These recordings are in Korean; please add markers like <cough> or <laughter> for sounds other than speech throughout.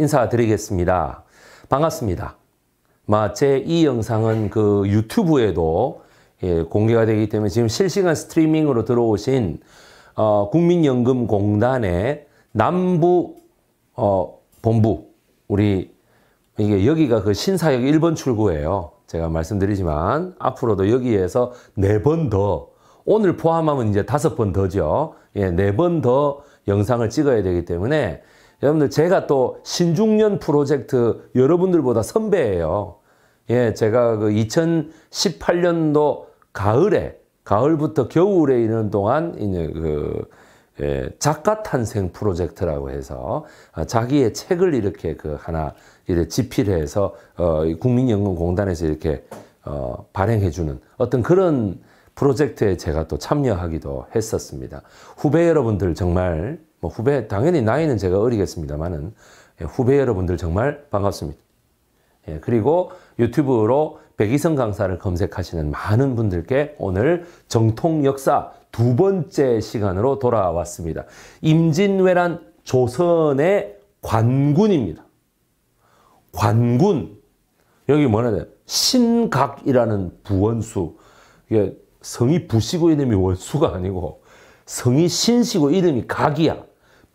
인사드리겠습니다. 반갑습니다. 제이 영상은 그 유튜브에도 예, 공개가 되기 때문에 지금 실시간 스트리밍으로 들어오신 어, 국민연금공단의 남부 어, 본부 우리 이게 여기가 그 신사역 1번 출구예요. 제가 말씀드리지만 앞으로도 여기에서 네 번 더 오늘 포함하면 이제 다섯 번 더죠. 예, 네 번 더 영상을 찍어야 되기 때문에 여러분들 제가 또 신중년 프로젝트 여러분들보다 선배예요. 예, 제가 그 2018년도 가을에 가을부터 겨울에 있는 동안 이제 그 예, 작가 탄생 프로젝트라고 해서 자기의 책을 이렇게 그 하나 이제 집필해서 어, 국민연금공단에서 이렇게 어, 발행해주는 어떤 그런 프로젝트에 제가 또 참여하기도 했었습니다. 후배 여러분들 정말 뭐 후배, 당연히 나이는 제가 어리겠습니다만은 예, 후배 여러분들 정말 반갑습니다. 예, 그리고 유튜브로 백이성 강사를 검색하시는 많은 분들께 오늘 정통 역사 두 번째 시간으로 돌아왔습니다. 임진왜란 조선의 관군입니다. 관군. 여기 뭐라 해야 신각이라는 부원수. 이게 성이 부시고 이름이 원수가 아니고 성이 신시고 이름이 각이야.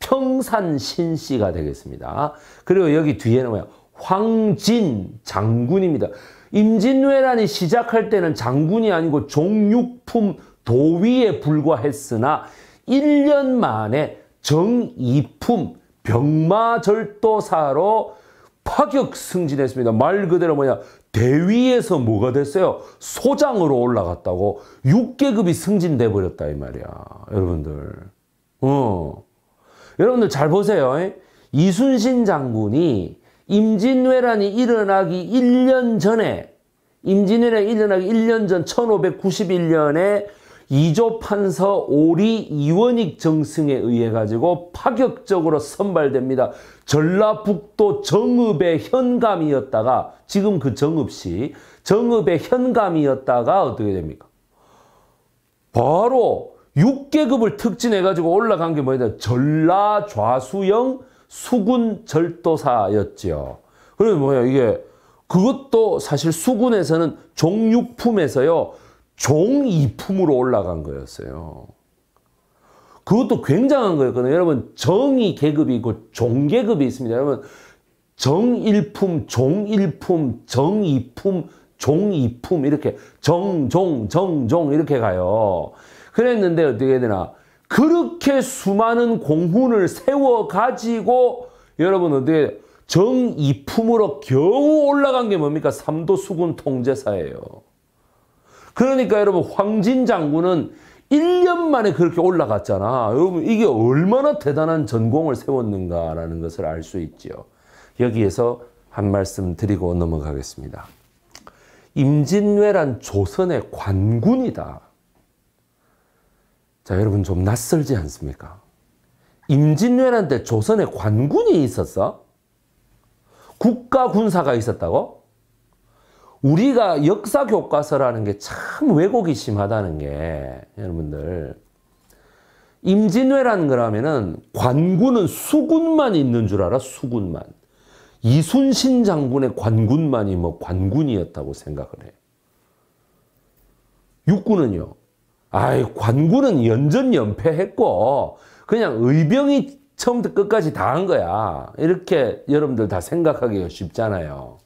청산신씨가 되겠습니다. 그리고 여기 뒤에는 뭐야? 황진 장군입니다. 임진왜란이 시작할 때는 장군이 아니고 종육품 도위에 불과했으나 1년 만에 정이품 병마절도사로 파격 승진했습니다. 말 그대로 뭐냐 대위에서 뭐가 됐어요? 소장으로 올라갔다고 6계급이 승진돼 버렸다 이 말이야. 여러분들. 어. 여러분들 잘 보세요. 이순신 장군이 임진왜란이 일어나기 1년 전에 임진왜란이 일어나기 1년 전 1591년에 이조 판서 오리 이원익 정승에 의해 가지고 파격적으로 선발됩니다. 전라북도 정읍의 현감이었다가 지금 그 정읍시 정읍의 현감이었다가 어떻게 됩니까? 바로 6계급을 특진해가지고 올라간 게 뭐냐 전라 좌수영 수군 절도사였지 그래서 뭐야 이게 그것도 사실 수군에서는 종육품에서요 종이품으로 올라간 거였어요. 그것도 굉장한 거였거든요. 여러분 정이 계급이 있고 종계급이 있습니다. 여러분 정일품, 종일품, 정이품, 종이품 이렇게 정종, 정종 이렇게 가요. 그랬는데 어떻게 되나 그렇게 수많은 공훈을 세워 가지고 여러분 어떻게 정이품으로 겨우 올라간 게 뭡니까? 삼도 수군 통제사예요. 그러니까 여러분 황진 장군은 1년 만에 그렇게 올라갔잖아. 여러분 이게 얼마나 대단한 전공을 세웠는가라는 것을 알 수있지 여기에서 한 말씀 드리고 넘어가겠습니다. 임진왜란 조선의 관군이다. 자, 여러분 좀 낯설지 않습니까? 임진왜란때 조선에 관군이 있었어? 국가 군사가 있었다고? 우리가 역사 교과서라는 게 참 왜곡이 심하다는 게 여러분들 임진왜란 거라면은 관군은 수군만 있는 줄 알아 수군만 이순신 장군의 관군만이 뭐 관군이었다고 생각을 해 육군은요 아이 관군은 연전연패했고 그냥 의병이 처음부터 끝까지 다 한 거야. 이렇게 여러분들 다 생각하기가 쉽잖아요.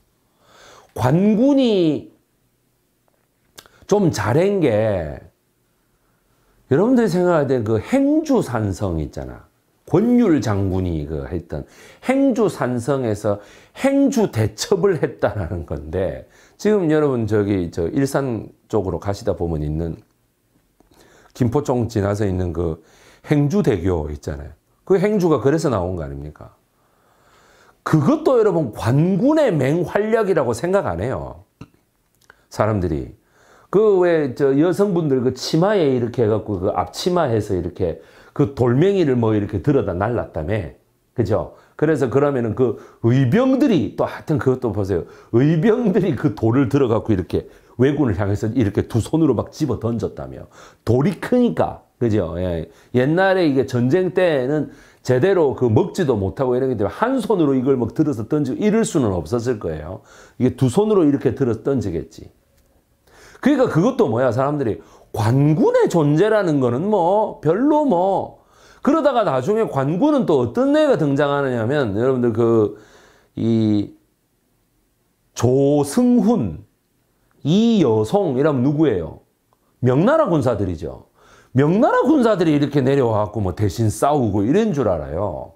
관군이 좀 잘한 게 여러분들이 생각할 때그 행주산성 있잖아. 권율 장군이 그 했던 행주산성에서 행주대첩을 했다라는 건데 지금 여러분 저기 저 일산 쪽으로 가시다 보면 있는 김포청 지나서 있는 그 행주대교 있잖아요. 그 행주가 그래서 나온 거 아닙니까? 그것도 여러분 관군의 맹활력이라고 생각 안 해요. 사람들이. 그 왜 저 여성분들 그 치마에 이렇게 해갖고 그 앞치마에서 이렇게 그 돌멩이를 뭐 이렇게 들어다 날랐다며. 그죠? 그래서 그러면은 그 의병들이 또 하여튼 그것도 보세요. 의병들이 그 돌을 들어갖고 이렇게 왜군을 향해서 이렇게 두 손으로 막 집어 던졌다며. 돌이 크니까, 그죠? 예. 옛날에 이게 전쟁 때는 제대로 그 먹지도 못하고 이러기 때문한 손으로 이걸 막 들어서 던지고 이럴 수는 없었을 거예요. 이게 두 손으로 이렇게 들어서 던지겠지. 그러니까 그것도 뭐야, 사람들이. 관군의 존재라는 거는 뭐, 별로 뭐. 그러다가 나중에 관군은 또 어떤 애가 등장하느냐면, 여러분들 그, 이, 조승훈, 이여성 이러면 누구예요? 명나라 군사들이죠. 명나라 군사들이 이렇게 내려와갖고 뭐 대신 싸우고 이런 줄 알아요.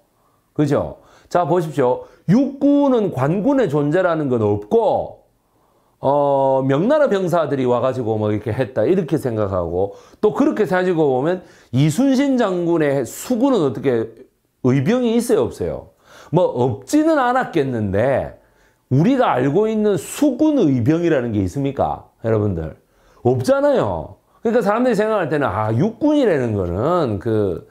그죠? 자 보십시오. 육군은 관군의 존재라는 건 없고 어 명나라 병사들이 와가지고 뭐 이렇게 했다 이렇게 생각하고 또 그렇게 따지고 보면 이순신 장군의 수군은 어떻게 의병이 있어요 없어요? 뭐 없지는 않았겠는데 우리가 알고 있는 수군의병이라는 게 있습니까? 여러분들. 없잖아요. 그러니까 사람들이 생각할 때는 아, 육군이라는 거는 그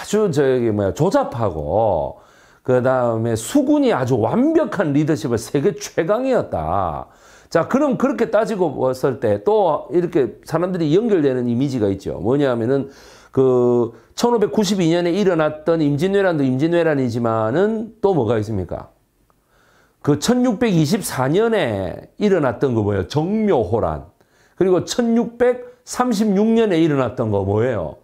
아주 저기 뭐야, 조잡하고 그 다음에 수군이 아주 완벽한 리더십을 세계 최강이었다. 자, 그럼 그렇게 따지고 봤을 때 또 이렇게 사람들이 연결되는 이미지가 있죠. 뭐냐 하면은 그 1592년에 일어났던 임진왜란도 임진왜란이지만은 또 뭐가 있습니까? 그 1624년에 일어났던 거 뭐예요? 정묘호란. 그리고 1636년에 일어났던 거 뭐예요?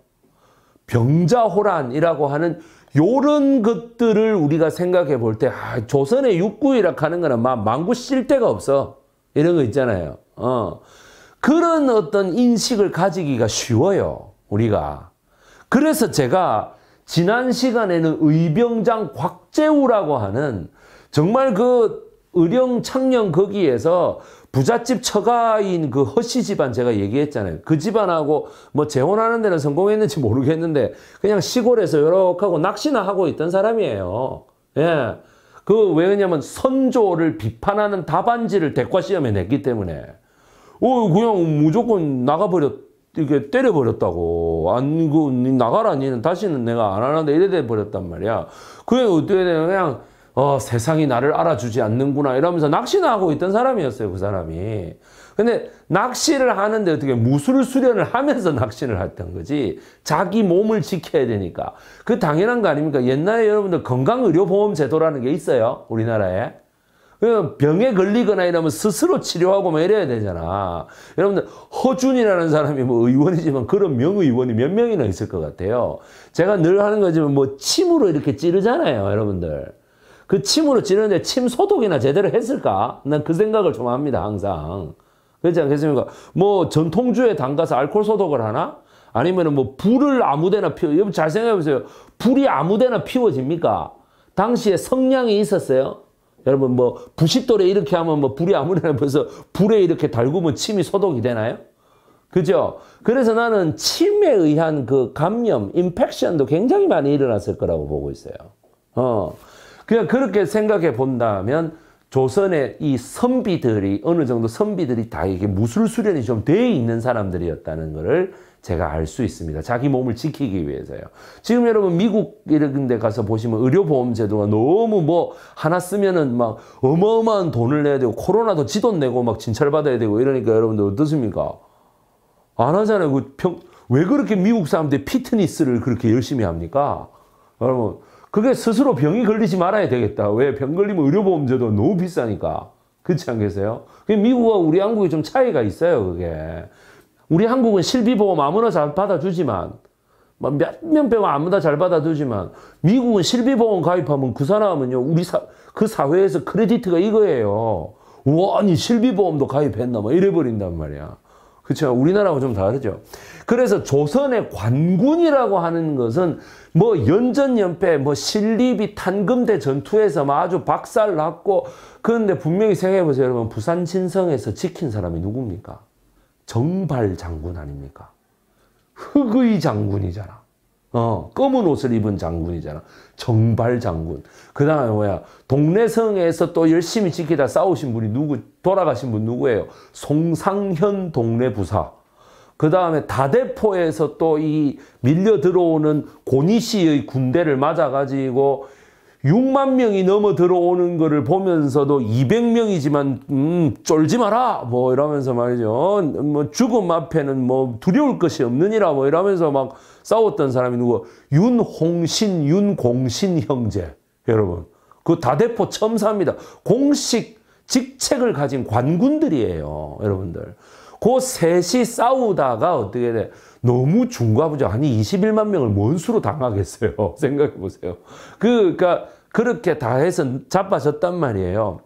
병자호란이라고 하는 요런 것들을 우리가 생각해 볼 때, 아, 조선의 육구이락 하는 거는 막 망구 쓸 데가 없어. 이런 거 있잖아요. 어. 그런 어떤 인식을 가지기가 쉬워요. 우리가. 그래서 제가 지난 시간에는 의병장 곽재우라고 하는 정말 그 의령 창녕 거기에서 부잣집 처가인 그 허씨 집안 제가 얘기했잖아요. 그 집안하고 뭐 재혼하는 데는 성공했는지 모르겠는데 그냥 시골에서 요렇게 하고 낚시나 하고 있던 사람이에요. 예. 그 왜냐면 선조를 비판하는 답안지를 대과시험에 냈기 때문에 어 그냥 무조건 나가버렸 이게 때려버렸다고 안그 나가라 니는 다시는 내가 안 하는데 이래 돼버렸단 말이야. 그게 어떻게 되냐 그냥 어, 세상이 나를 알아주지 않는구나 이러면서 낚시나 하고 있던 사람이었어요. 그 사람이. 근데 낚시를 하는데 어떻게 무술 수련을 하면서 낚시를 했던 거지 자기 몸을 지켜야 되니까 그 당연한 거 아닙니까? 옛날에 여러분들 건강의료보험 제도라는 게 있어요. 우리나라에. 병에 걸리거나 이러면 스스로 치료하고 막 뭐 이래야 되잖아. 여러분들 허준이라는 사람이 뭐 의원이지만 그런 명의원이 몇 명이나 있을 것 같아요. 제가 늘 하는 거지만 뭐 침으로 이렇게 찌르잖아요. 여러분들. 그 침으로 지르는데침 소독이나 제대로 했을까? 난 그 생각을 좀 합니다, 항상. 그렇지 않겠습니까? 뭐 전통주에 담가서 알코 소독을 하나? 아니면은 뭐 불을 아무데나 피워. 여러분 잘 생각해 보세요. 불이 아무데나 피워집니까? 당시에 성냥이 있었어요. 여러분 뭐 90도래 이렇게 하면 뭐 불이 아무데나 벌써 불에 이렇게 달구면 침이 소독이 되나요? 그죠? 그래서 나는 침에 의한 그 감염, 인펙션도 굉장히 많이 일어났을 거라고 보고 있어요. 어. 그냥 그렇게 생각해 본다면 조선의 이 선비들이 어느 정도 선비들이 다 이게 무술 수련이 좀 돼 있는 사람들이었다는 것을 제가 알 수 있습니다. 자기 몸을 지키기 위해서요. 지금 여러분 미국 이런 데 가서 보시면 의료보험 제도가 너무 뭐 하나 쓰면은 막 어마어마한 돈을 내야 되고 코로나도 지돈 내고 막 진찰받아야 되고 이러니까 여러분들 어떻습니까? 안 하잖아요. 그 평, 왜 그렇게 미국 사람들 피트니스를 그렇게 열심히 합니까? 여러분 그게 스스로 병이 걸리지 말아야 되겠다. 왜? 병 걸리면 의료보험제도 너무 비싸니까. 그렇지 않겠어요? 미국과 우리 한국이 좀 차이가 있어요, 그게. 우리 한국은 실비보험 아무나 잘 받아주지만, 몇 명 빼면 아무나 잘 받아주지만, 미국은 실비보험 가입하면 그 사람은요, 우리 사, 그 사회에서 크레디트가 이거예요. 와, 아니, 실비보험도 가입했나, 막 뭐 이래버린단 말이야. 그렇죠. 우리나라하고 좀 다르죠. 그래서 조선의 관군이라고 하는 것은 뭐 연전연패, 뭐 신립이 탄금대 전투에서 뭐 아주 박살 났고 그런데 분명히 생각해보세요 여러분 부산 신성에서 지킨 사람이 누굽니까? 정발 장군 아닙니까? 흑의 장군이잖아. 어, 검은 옷을 입은 장군이잖아. 정발 장군. 그 다음에 뭐야. 동래성에서 또 열심히 지키다 싸우신 분이 누구, 돌아가신 분 누구예요? 송상현 동래부사. 그 다음에 다대포에서 또 이 밀려 들어오는 고니 씨의 군대를 맞아가지고 6만 명이 넘어 들어오는 거를 보면서도 200명이지만 음, 쫄지 마라 뭐 이러면서 말이죠. 뭐 죽음 앞에는 뭐 두려울 것이 없느니라 뭐 이러면서 막 싸웠던 사람이 누구? 윤홍신, 윤공신 형제. 여러분. 그 다대포 첨사입니다. 공식 직책을 가진 관군들이에요. 여러분들. 그 셋이 싸우다가 어떻게 돼? 너무 중과부정 아니 21만 명을 뭔 수로 당하겠어요. <laughs> 생각해 보세요. 그, 그니까 그렇게 다 해서 자빠졌단 말이에요.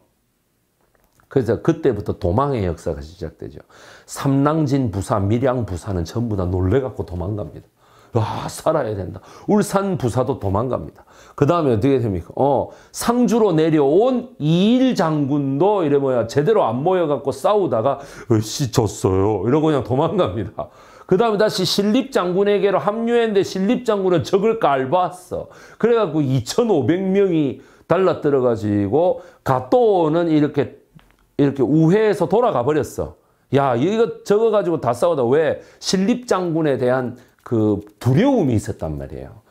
그래서 그때부터 도망의 역사가 시작되죠. 삼랑진 부사, 밀양 부사는 전부 다 놀래갖고 도망갑니다. 와, 아, 살아야 된다. 울산 부사도 도망갑니다. 그 다음에 어떻게 됩니까? 어, 상주로 내려온 이일 장군도 이래 뭐야 제대로 안 모여갖고 싸우다가 으씨 졌어요. 이러고 그냥 도망갑니다. 그 다음에 다시 신립 장군에게로 합류했는데 신립 장군은 적을 깔봤어. 그래갖고 2,500명이 달라들어가지고 가또는 이렇게 이렇게 우회해서 돌아가 버렸어. 야 이거 적어가지고 다 싸우다 왜 신립 장군에 대한 그 두려움이 있었단 말이에요.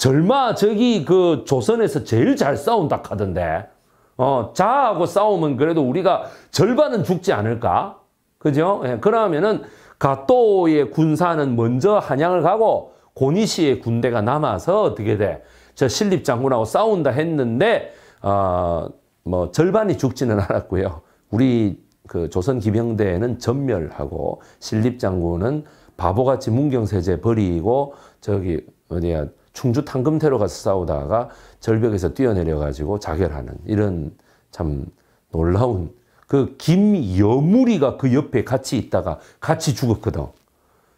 절마 저기 그 조선에서 제일 잘 싸운다 카던데 어, 자하고 싸우면 그래도 우리가 절반은 죽지 않을까? 그죠? 예, 그러면은 가또의 군사는 먼저 한양을 가고 고니시의 군대가 남아서 어떻게 돼? 저 신립 장군하고 싸운다 했는데 어, 뭐 절반이 죽지는 않았고요. 우리 그 조선 기병대는 전멸하고 신립 장군은 바보같이 문경세제 버리고 저기 어디야 충주 탕금태로 가서 싸우다가 절벽에서 뛰어내려가지고 자결하는 이런 참 놀라운 그 김여무리가 그 옆에 같이 있다가 같이 죽었거든.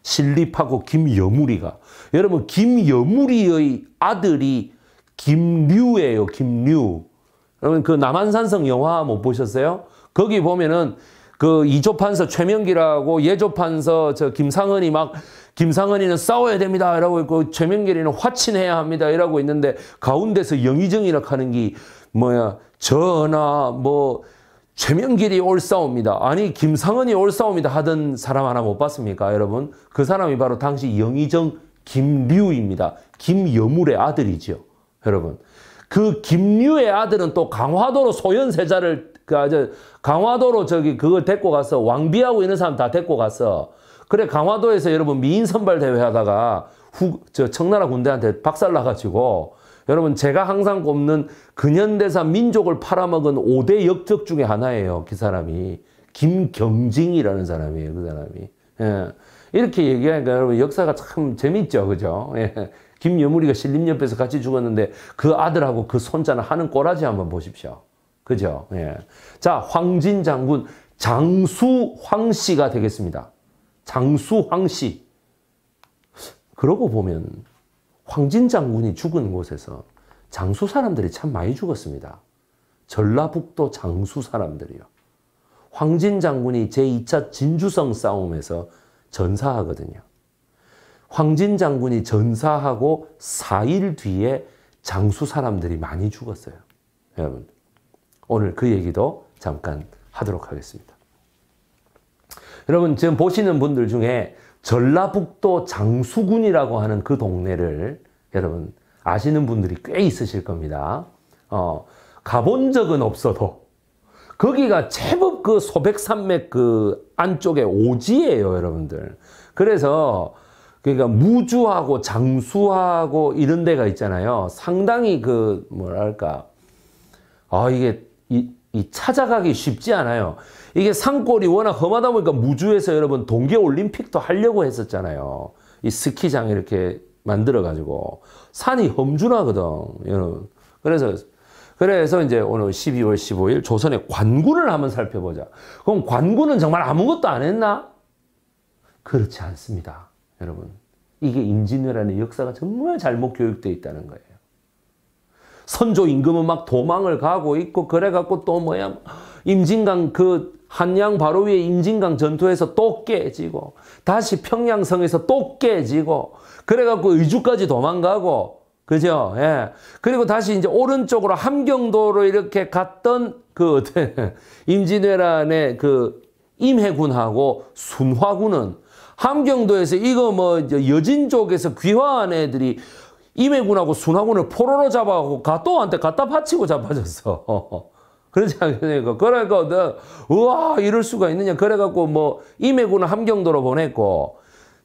신립하고 김여무리가. 여러분 김여무리의 아들이 김류예요. 김류. 여러분 그 남한산성 영화 못 보셨어요? 거기 보면은 그이조 판서 최명길하고 예조 판서 저 김상은이 막 김상은이는 싸워야 됩니다. 이러고 있고 최명길이는 화친해야 합니다. 이러고 있는데 가운데서 영의정이라고 하는 게 뭐야 전하 뭐 최명길이 올싸웁니다. 아니 김상은이 올싸웁니다 하던 사람 하나 못 봤습니까 여러분? 그 사람이 바로 당시 영의정 김류입니다. 김여물의 아들이죠. 여러분. 그 김류의 아들은 또 강화도로 소현세자를 그 아주 강화도로 저기 그걸 데리고 가서 왕비하고 있는 사람 다 데리고 가서 그래 강화도에서 여러분 미인 선발 대회 하다가 후 저 청나라 군대한테 박살 나가지고 여러분 제가 항상 꼽는 근현대사 민족을 팔아먹은 5대 역적 중에 하나예요. 그 사람이 김경징이라는 사람이에요. 그 사람이 예. 이렇게 얘기하니까 여러분 역사가 참 재밌죠. 그죠? 예. 김여물이가 신림 옆에서 같이 죽었는데 그 아들하고 그 손자는 하는 꼬라지 한번 보십시오. 그죠? 예. 자, 황진 장군 장수황 씨가 되겠습니다. 장수황 씨. 그러고 보면 황진 장군이 죽은 곳에서 장수 사람들이 참 많이 죽었습니다. 전라북도 장수 사람들이요. 황진 장군이 제2차 진주성 싸움에서 전사하거든요. 황진 장군이 전사하고 4일 뒤에 장수 사람들이 많이 죽었어요. 여러분 오늘 그 얘기도 잠깐 하도록 하겠습니다. 여러분 지금 보시는 분들 중에 전라북도 장수군이라고 하는 그 동네를 여러분 아시는 분들이 꽤 있으실 겁니다. 어, 가본 적은 없어도 거기가 제법 그 소백산맥 그 안쪽에 오지예요, 여러분들. 그래서 그러니까 무주하고 장수하고 이런 데가 있잖아요. 상당히 그 뭐랄까 아 이게 이, 이 찾아가기 쉽지 않아요. 이게 산골이 워낙 험하다 보니까 무주에서 여러분 동계 올림픽도 하려고 했었잖아요. 이 스키장 이렇게 만들어 가지고 산이 험준하거든. 여러분. 그래서 그래서 이제 오늘 12월 15일 조선의 관군을 한번 살펴보자. 그럼 관군은 정말 아무것도 안 했나? 그렇지 않습니다. 여러분. 이게 임진왜란의 역사가 정말 잘못 교육되어 있다는 거예요. 선조 임금은 막 도망을 가고 있고 그래갖고 또 뭐야 임진강 그 한양 바로 위에 임진강 전투에서 또 깨지고 다시 평양성에서 또 깨지고 그래갖고 의주까지 도망가고 그죠? 예. 그리고 다시 이제 오른쪽으로 함경도로 이렇게 갔던 그 <laughs> 임진왜란의 그 임해군하고 순화군은 함경도에서 이거 뭐 여진 족에서 귀화한 애들이 임해군하고 순화군을 포로로 잡아가고 가또한테 갖다 바치고 잡아줬어. <laughs> 그렇지 않겠습니까? 그래갖고, 그러니까 우와, 이럴 수가 있느냐. 그래갖고, 뭐, 임해군은 함경도로 보냈고,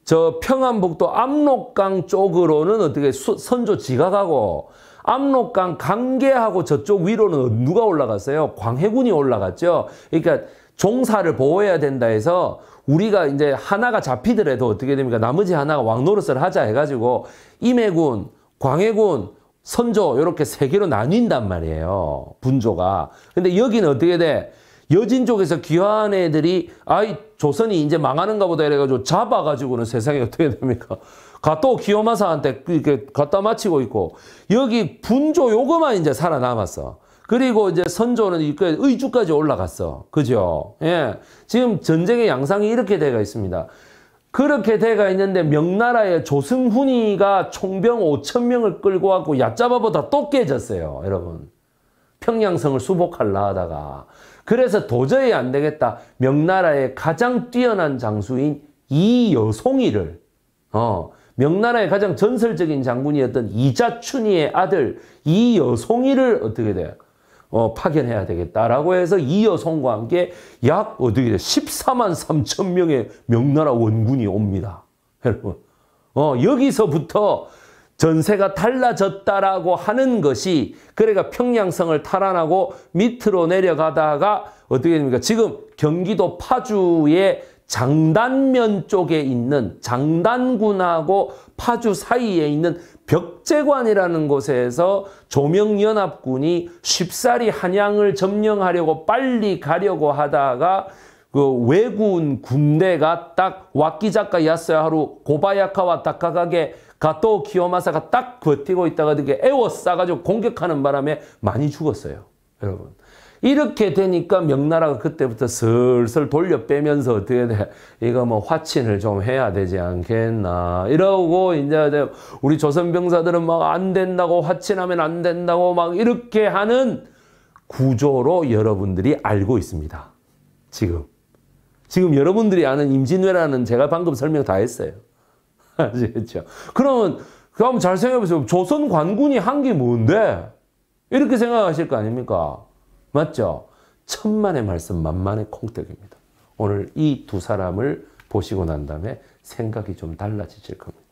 저 평안북도 압록강 쪽으로는 어떻게 수, 선조 지각하고, 압록강 강계하고 저쪽 위로는 누가 올라갔어요? 광해군이 올라갔죠. 그러니까 종사를 보호해야 된다 해서 우리가 이제 하나가 잡히더라도 어떻게 됩니까? 나머지 하나가 왕노릇을 하자 해가지고 임해군, 광해군, 선조 이렇게 세 개로 나뉜단 말이에요. 분조가. 근데 여기는 어떻게 돼? 여진 쪽에서 귀화한 애들이 아이 조선이 이제 망하는가 보다 이래가지고 잡아가지고는 세상에 어떻게 됩니까? 가또 기요마사한테 이렇게 갖다 마치고 있고 여기 분조 요거만 이제 살아남았어. 그리고 이제 선조는 이거 의주까지 올라갔어. 그죠? 예. 지금 전쟁의 양상이 이렇게 되어 있습니다. 그렇게 돼가 있는데 명나라의 조승훈이가 총병 5천명을 끌고 왔고 얕잡아보다 또 깨졌어요. 여러분. 평양성을 수복하려 하다가. 그래서 도저히 안 되겠다. 명나라의 가장 뛰어난 장수인 이여송이를 어, 명나라의 가장 전설적인 장군이었던 이자춘이의 아들 이여송이를 어떻게 돼요? 어, 파견해야 되겠다라고 해서 이 여성과 함께 약 어떻게 돼? 14만 3천 명의 명나라 원군이 옵니다. <laughs> 여러분. 어, 여기서부터 전세가 달라졌다라고 하는 것이 그래가 평양성을 탈환하고 밑으로 내려가다가 어떻게 됩니까? 지금 경기도 파주의 장단면 쪽에 있는 장단군하고 파주 사이에 있는 벽제관이라는 곳에서 조명연합군이 쉽사리 한양을 점령하려고 빨리 가려고 하다가 그 외군 군대가 딱 와키자카 야스야하루 고바야카와 다카가게 가토 키요마사가 딱 버티고 있다가 되게 에워 싸가지고 공격하는 바람에 많이 죽었어요. 여러분. 이렇게 되니까 명나라가 그때부터 슬슬 돌려 빼면서 어떻게 돼? 이거 뭐 화친을 좀 해야 되지 않겠나. 이러고 이제 우리 조선 병사들은 막 안 된다고 화친하면 안 된다고 막 이렇게 하는 구조로 여러분들이 알고 있습니다. 지금. 지금 여러분들이 아는 임진왜란은 제가 방금 설명 다 했어요. <laughs> 아시겠죠? 그러면 그럼 잘 생각해보세요. 조선 관군이 한 게 뭔데? 이렇게 생각하실 거 아닙니까? 맞죠? 천만의 말씀 만만의 콩떡입니다. 오늘 이 두 사람을 보시고 난 다음에 생각이 좀 달라지실 겁니다.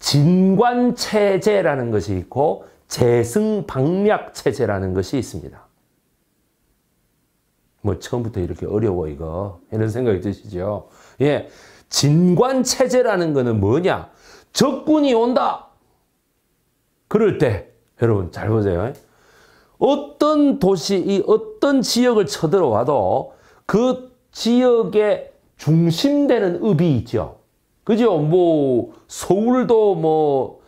진관체제라는 것이 있고 재승방략체제라는 것이 있습니다. 뭐 처음부터 이렇게 어려워 이거 이런 생각이 드시죠? 예, 진관체제라는 것은 뭐냐? 적군이 온다. 그럴 때 여러분 잘 보세요. 어떤 도시, 이 어떤 지역을 쳐들어와도 그 지역의 중심되는 읍이 있죠. 그죠? 뭐, 서울도 뭐,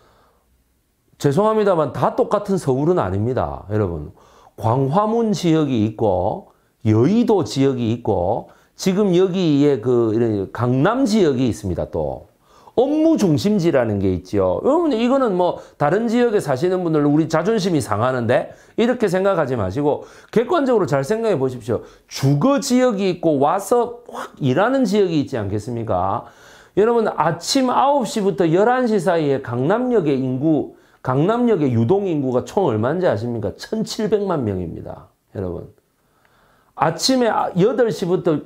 죄송합니다만 다 똑같은 서울은 아닙니다. 여러분. 광화문 지역이 있고, 여의도 지역이 있고, 지금 여기에 그, 강남 지역이 있습니다, 또. 업무 중심지라는 게있죠 여러분 이거는 뭐 다른 지역에 사시는 분들은 우리 자존심이 상하는데 이렇게 생각하지 마시고 객관적으로 잘 생각해 보십시오. 주거 지역이 있고 와서 확 일하는 지역이 있지 않겠습니까? 여러분 아침 9시부터 11시 사이에 강남역의 인구 강남역의 유동 인구가 총 얼마인지 아십니까? 1700만 명입니다. 여러분 아침에 8시부터 아,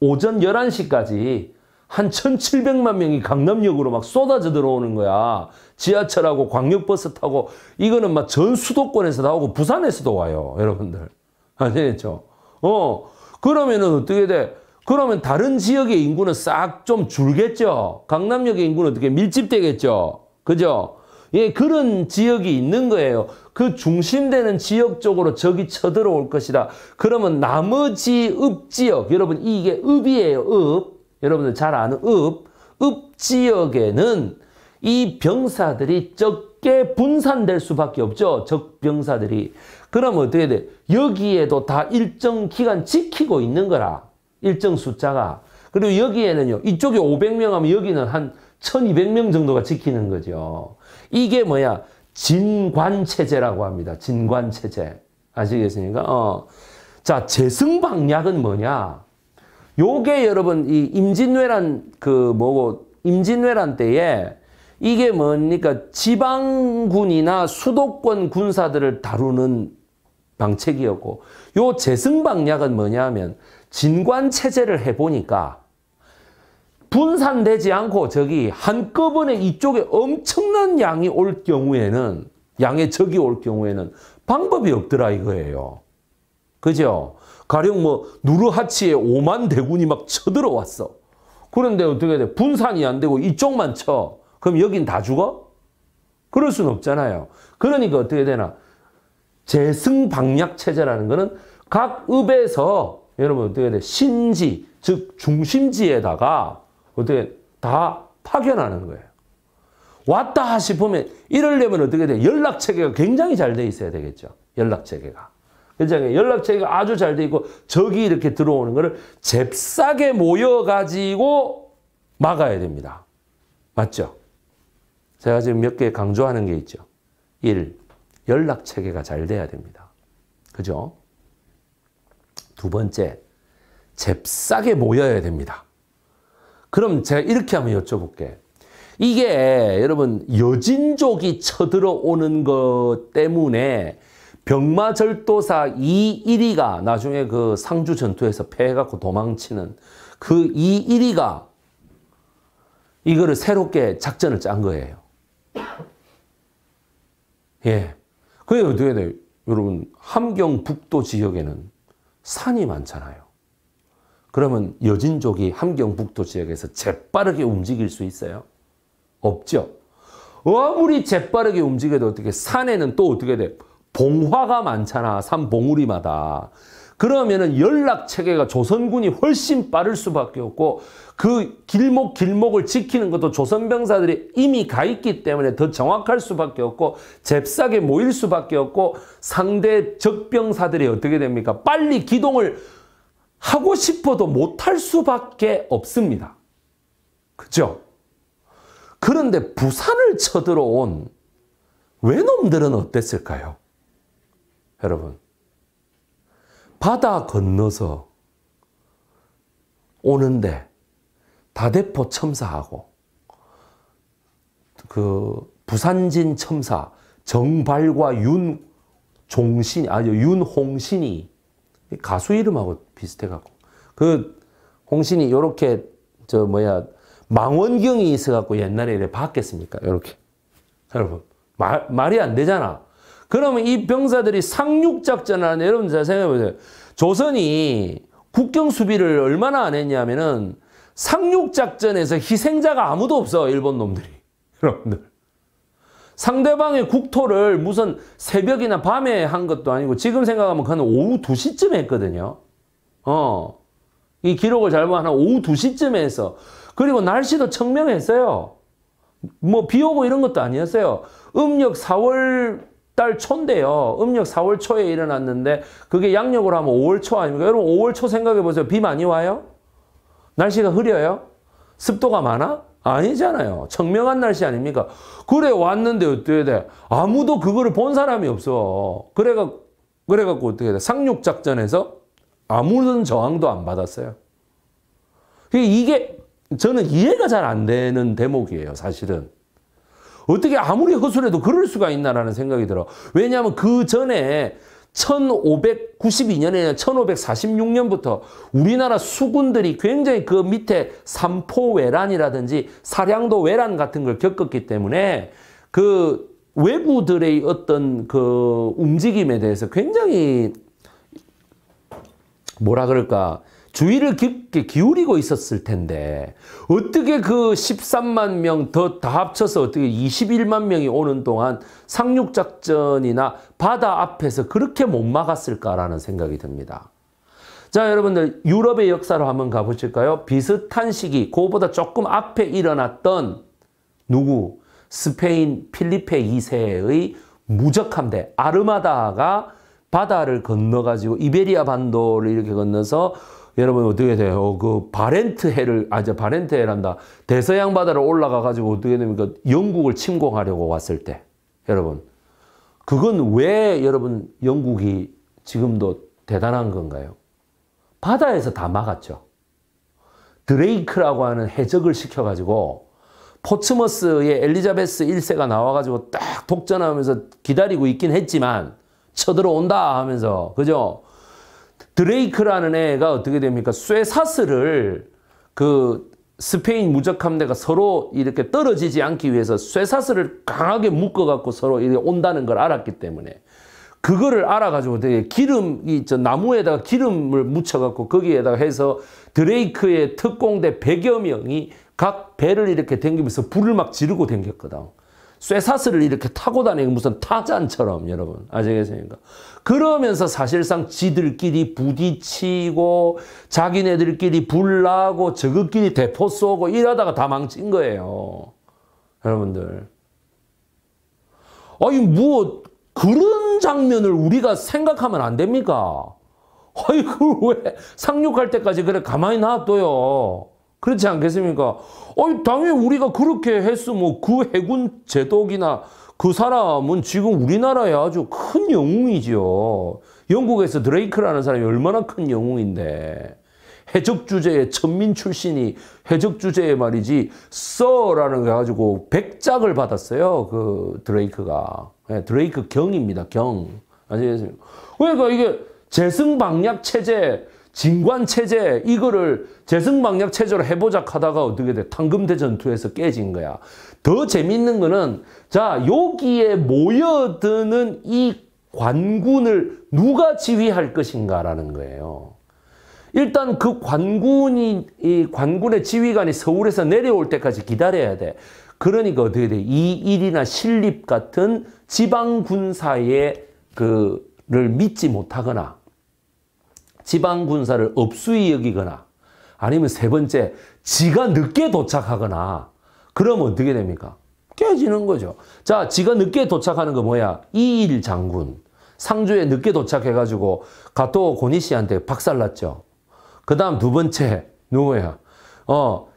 오전 11시까지 한 1,700만 명이 강남역으로 막 쏟아져 들어오는 거야. 지하철하고 광역버스 타고 이거는 막 전 수도권에서 나오고 부산에서도 와요. 여러분들. <laughs> 아시겠죠? 어. 그러면은 어떻게 돼? 그러면 다른 지역의 인구는 싹 좀 줄겠죠. 강남역의 인구는 어떻게 밀집되겠죠. 그죠? 예, 그런 지역이 있는 거예요. 그 중심되는 지역 쪽으로 적이 쳐들어올 것이다. 그러면 나머지 읍지역, 여러분 이게 읍이에요, 읍. 여러분들 잘 아는 읍, 읍 지역에는 이 병사들이 적게 분산될 수밖에 없죠. 적병사들이. 그럼 어떻게 돼? 여기에도 다 일정 기간 지키고 있는 거라. 일정 숫자가. 그리고 여기에는요. 이쪽에 500명 하면 여기는 한 1200명 정도가 지키는 거죠. 이게 뭐야? 진관체제라고 합니다. 진관체제. 아시겠습니까? 어. 자, 재승방략은 뭐냐? 요게 여러분 이 임진왜란 그 뭐고 임진왜란 때에 이게 뭡니까 지방군이나 수도권 군사들을 다루는 방책이었고 요 재승방략은 뭐냐면 진관 체제를 해보니까 분산되지 않고 저기 한꺼번에 이쪽에 엄청난 양이 올 경우에는 양의 적이 올 경우에는 방법이 없더라 이거예요. 그죠? 가령 뭐 누르하치에 오만 대군이 막 쳐들어왔어. 그런데 어떻게 돼? 분산이 안 되고 이쪽만 쳐. 그럼 여긴 다 죽어? 그럴 수 없잖아요. 그러니까 어떻게 되나? 재승 방략 체제라는 거는 각 읍에서 여러분 어떻게 돼? 신지, 즉 중심지에다가 어떻게 다 파견하는 거예요. 왔다 싶으면 이러려면 어떻게 돼? 연락체계가 굉장히 잘 돼 있어야 되겠죠. 연락체계가. 그장에 연락체가 아주 잘 돼 있고 적이 이렇게 들어오는 것을 잽싸게 모여가지고 막아야 됩니다. 맞죠? 제가 지금 몇 개 강조하는 게 있죠. 1. 연락체계가 잘 돼야 됩니다. 그죠? 두 번째, 잽싸게 모여야 됩니다. 그럼 제가 이렇게 한번 여쭤볼게. 이게 여러분 여진족이 쳐들어오는 것 때문에 병마절도사 이일이가 나중에 그 상주 전투에서 패해갖고 도망치는 그 이일이가 이거를 새롭게 작전을 짠 거예요. 예. 그게 어떻게 돼요? 여러분, 함경 북도 지역에는 산이 많잖아요. 그러면 여진족이 함경 북도 지역에서 재빠르게 움직일 수 있어요? 없죠. 아무리 재빠르게 움직여도 어떻게 산에는 또 어떻게 돼? 봉화가 많잖아. 산봉우리마다. 그러면은 연락 체계가 조선군이 훨씬 빠를 수밖에 없고 그 길목 길목을 지키는 것도 조선 병사들이 이미 가 있기 때문에 더 정확할 수밖에 없고 잽싸게 모일 수밖에 없고 상대 적병사들이 어떻게 됩니까? 빨리 기동을 하고 싶어도 못할 수밖에 없습니다. 그죠? 그런데 부산을 쳐들어온 외놈들은 어땠을까요? 여러분. 바다 건너서 오는데 다대포 첨사하고 그 부산진 첨사 정발과 윤종신 아 윤홍신이 가수 이름하고 비슷해 갖고 그 홍신이 요렇게 저 뭐야 망원경이 있어 갖고 옛날에 이래 봤겠습니까? 요렇게 여러분 말 말이 안 되잖아. 그러면 이 병사들이 상륙작전하는 을데 여러분 잘 생각해 보세요. 조선이 국경 수비를 얼마나 안 했냐면은 상륙작전에서 희생자가 아무도 없어 일본 놈들이 <laughs> 여러분들 상대방의 국토를 무슨 새벽이나 밤에 한 것도 아니고 지금 생각하면 그건 오후 2시쯤에 했거든요 어이 기록을 잘못하면 오후 2시쯤에 해서 그리고 날씨도 청명했어요 뭐 비 오고 이런 것도 아니었어요 음력 4월 달 초인데요. 음력 4월 초에 일어났는데 그게 양력으로 하면 5월 초 아닙니까? 여러분 5월 초 생각해 보세요. 비 많이 와요? 날씨가 흐려요? 습도가 많아? 아니잖아요. 청명한 날씨 아닙니까? 그래 왔는데 어떻게 돼? 아무도 그거를 본 사람이 없어. 그래가 그래갖고 어떻게 돼? 상륙 작전에서 아무런 저항도 안 받았어요. 그러니까 이게 저는 이해가 잘 안 되는 대목이에요. 사실은. 어떻게 아무리 허술해도 그럴 수가 있나라는 생각이 들어. 왜냐하면 그 전에 1592년에는 1546년부터 우리나라 수군들이 굉장히 그 밑에 삼포왜란이라든지 사량도 왜란 같은 걸 겪었기 때문에 그 외부들의 어떤 그 움직임에 대해서 굉장히 뭐라 그럴까 주의를 깊게 기울이고 있었을 텐데 어떻게 그 13만 명 더 다 합쳐서 어떻게 21만 명이 오는 동안 상륙작전이나 바다 앞에서 그렇게 못 막았을까라는 생각이 듭니다. 자 여러분들 유럽의 역사로 한번 가보실까요? 비슷한 시기 그보다 조금 앞에 일어났던 누구? 스페인 필리페 2세의 무적함대 아르마다가 바다를 건너가지고 이베리아 반도를 이렇게 건너서 여러분 어떻게 돼요? 그 바렌트해를 아저 바렌트해란다. 대서양 바다를 올라가 가지고 어떻게 됩니까? 영국을 침공하려고 왔을 때 여러분 그건 왜 여러분 영국이 지금도 대단한 건가요? 바다에서 다 막았죠. 드레이크라고 하는 해적을 시켜 가지고 포츠머스의 엘리자베스 1세가 나와 가지고 딱 독전하면서 기다리고 있긴 했지만 쳐들어온다 하면서 그죠? 드레이크라는 애가 어떻게 됩니까? 쇠사슬을 그 스페인 무적함대가 서로 이렇게 떨어지지 않기 위해서 쇠사슬을 강하게 묶어갖고 서로 이렇게 온다는 걸 알았기 때문에 그거를 알아가지고 되게 기름이 저 나무에다가 기름을 묻혀갖고 거기에다가 해서 드레이크의 특공대 100여 명이 각 배를 이렇게 댕기면서 불을 막 지르고 댕겼거든. 쇠사슬을 이렇게 타고 다니는 무슨 타잔처럼 여러분 아시겠습니까? 그러면서 사실상 지들끼리 부딪히고 자기네들끼리 불나고 저것끼리 대포 쏘고 이러다가 다 망친 거예요. 여러분들. 아니 뭐 그런 장면을 우리가 생각하면 안 됩니까? 아니 그왜 상륙할 때까지 그래 가만히 놔둬요. 그렇지 않겠습니까? 아니 당연히 우리가 그렇게 했으면 뭐 그 해군 제독이나 그 사람은 지금 우리나라에 아주 큰 영웅이지요. 영국에서 드레이크라는 사람이 얼마나 큰 영웅인데 해적 주제에 천민 출신이 해적 주제에 말이지 써라는 거 가지고 백작을 받았어요. 그 드레이크가 네, 드레이크 경입니다. 경 아시겠습니까? 그러니까 이게 재승방략 체제 진관체제 이거를 재승방략 체제로 해보자 하다가 어떻게 돼? 탕금대 전투에서 깨진 거야. 더 재밌는 거는 자 여기에 모여드는 이 관군을 누가 지휘할 것인가라는 거예요. 일단 그 관군이 이 관군의 지휘관이 서울에서 내려올 때까지 기다려야 돼. 그러니까 어떻게 돼? 이 일이나 신립 같은 지방 군사의 그를 믿지 못하거나 지방 군사를 업수이 여기거나 아니면 세 번째 지가 늦게 도착하거나 그러면 어떻게 됩니까? 깨지는 거죠. 자, 지가 늦게 도착하는 거 뭐야? 이일 장군. 상주에 늦게 도착해가지고 가토 고니 씨한테 박살났죠. 그 다음 두 번째 누구야? 어,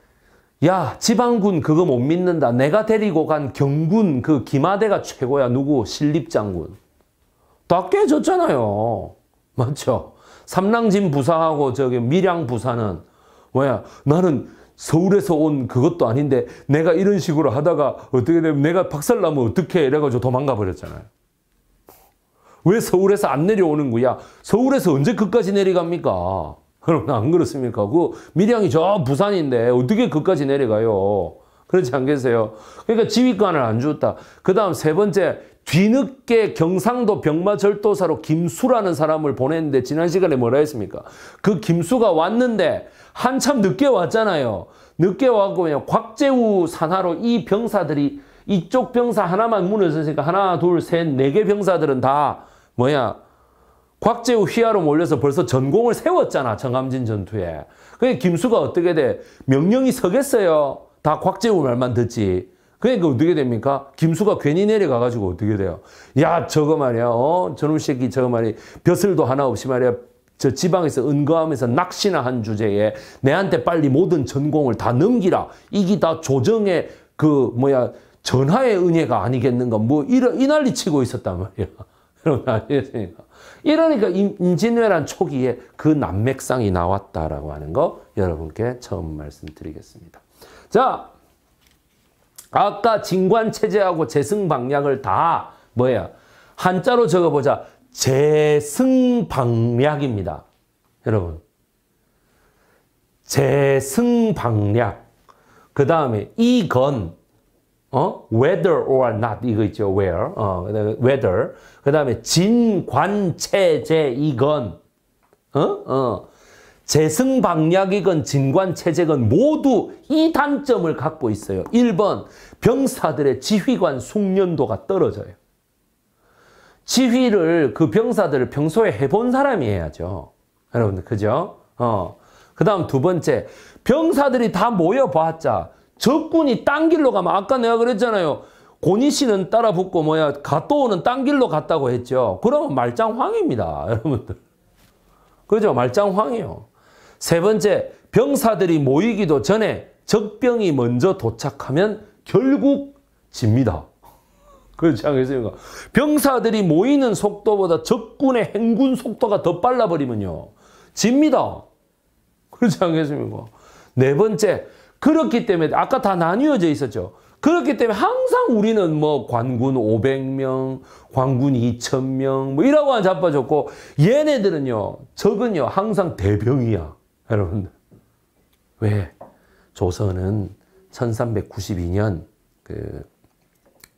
야 지방군 그거 못 믿는다. 내가 데리고 간 경군 그 김하대가 최고야. 누구? 신립장군. 다 깨졌잖아요. 맞죠? 삼랑진 부사하고 저기 밀양 부사는 뭐야 나는 서울에서 온 그것도 아닌데 내가 이런 식으로 하다가 어떻게 되면 내가 박살나면 어떻게 이래가지고 도망가 버렸잖아요. 왜 서울에서 안 내려오는 거야? 서울에서 언제 그까지 내려갑니까? 그럼 안 그렇습니까? 그 밀양이 저 부산인데 어떻게 그까지 내려가요? 그렇지 않겠어요? 그러니까 지휘관을 안 줬다. 그 다음 세 번째 뒤늦게 경상도 병마절도사로 김수라는 사람을 보냈는데 지난 시간에 뭐라 했습니까? 그 김수가 왔는데 한참 늦게 왔잖아요. 늦게 왔고 그냥 곽재우 산하로 이 병사들이 이쪽 병사 하나만 문을 쓰니까 하나 둘셋네 개 병사들은 다 뭐야 곽재우 휘하로 몰려서 벌써 전공을 세웠잖아 정암진 전투에. 그게 김수가 어떻게 돼? 명령이 서겠어요. 다 곽재우 말만 듣지. 그러니까 어떻게 됩니까? 김수가 괜히 내려가가지고 어떻게 돼요? 야, 저거 말이야. 어? 저놈 새끼 저거 말이야. 벼슬도 하나 없이 말이야. 저 지방에서 은거하면서 낚시나 한 주제에 내한테 빨리 모든 전공을 다 넘기라. 이게 다 조정의 그 뭐야 전하의 은혜가 아니겠는가 뭐 이런 이 난리 치고 있었단 말이야. 여러분 <laughs> 아니겠습니까? 이러니까 임진왜란 초기에 그 난맥상이 나왔다라고 하는 거 여러분께 처음 말씀드리겠습니다. 자, 아까 진관체제하고 재승방략을 다 뭐예요? 한자로 적어보자. 재승방략입니다. 여러분. 재승방략. 그 다음에 이건 어? whether or not 이거 있죠. where. 어, whether. 그다음에 진관체제 이건 어? 어. 재승 박약이건 진관 체제건 모두 이 단점을 갖고 있어요. 1번 병사들의 지휘관 숙련도가 떨어져요. 지휘를 그 병사들을 평소에 해본 사람이 해야죠. 여러분들 그죠? 어. 그 다음 두 번째 병사들이 다 모여봤자 적군이 딴 길로 가면 아까 내가 그랬잖아요. 고니 씨는 따라 붙고 뭐야 가또오는 딴 길로 갔다고 했죠. 그러면 말짱황입니다. 여러분들. 그죠? 말짱황이요. 세 번째, 병사들이 모이기도 전에 적병이 먼저 도착하면 결국 집니다. 그렇지 않겠습니까? 병사들이 모이는 속도보다 적군의 행군 속도가 더 빨라버리면요. 집니다. 그렇지 않겠습니까? 네 번째, 그렇기 때문에 아까 다 나뉘어져 있었죠. 그렇기 때문에 항상 우리는 뭐 관군 500명, 관군 2,000명 뭐 이라고 한 자빠졌고 얘네들은요. 적은요. 항상 대병이야. 여러분, 왜 조선은 1392년 그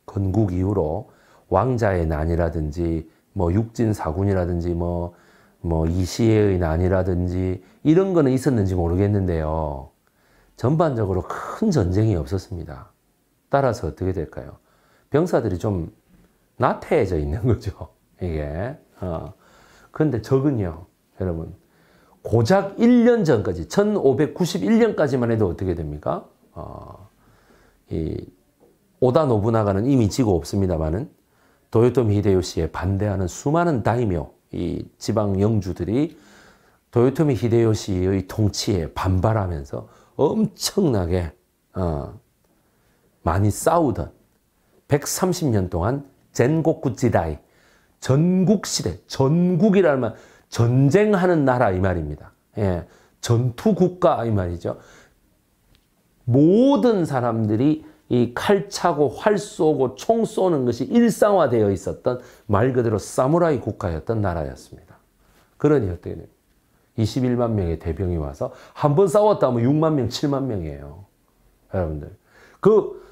건국 이후로 왕자의 난이라든지 뭐 육진사군이라든지 뭐, 뭐 이시해의 난이라든지 이런 거는 있었는지 모르겠는데요. 전반적으로 큰 전쟁이 없었습니다. 따라서 어떻게 될까요? 병사들이 좀 나태해져 있는 <laughs> 거죠. 이게. 어. 근데 적은요, 여러분. 고작 1년 전까지 1591년까지만 해도 어떻게 됩니까? 어, 이 오다 노부나가는 이미 지고 없습니다만은 도요토미 히데요시에 반대하는 수많은 다이묘 이 지방 영주들이 도요토미 히데요시의 통치에 반발하면서 엄청나게 어, 많이 싸우던 130년 동안 젠고쿠 지다이 전국시대 전국이라는 전쟁하는 나라 이 말입니다. 예, 전투 국가 이 말이죠. 모든 사람들이 이 칼 차고 활 쏘고 총 쏘는 것이 일상화되어 있었던 말 그대로 사무라이 국가였던 나라였습니다. 그러니 어떻게 됩니까? 21만 명의 대병이 와서 한 번 싸웠다 하면 6만 명, 7만 명이에요. 여러분들. 그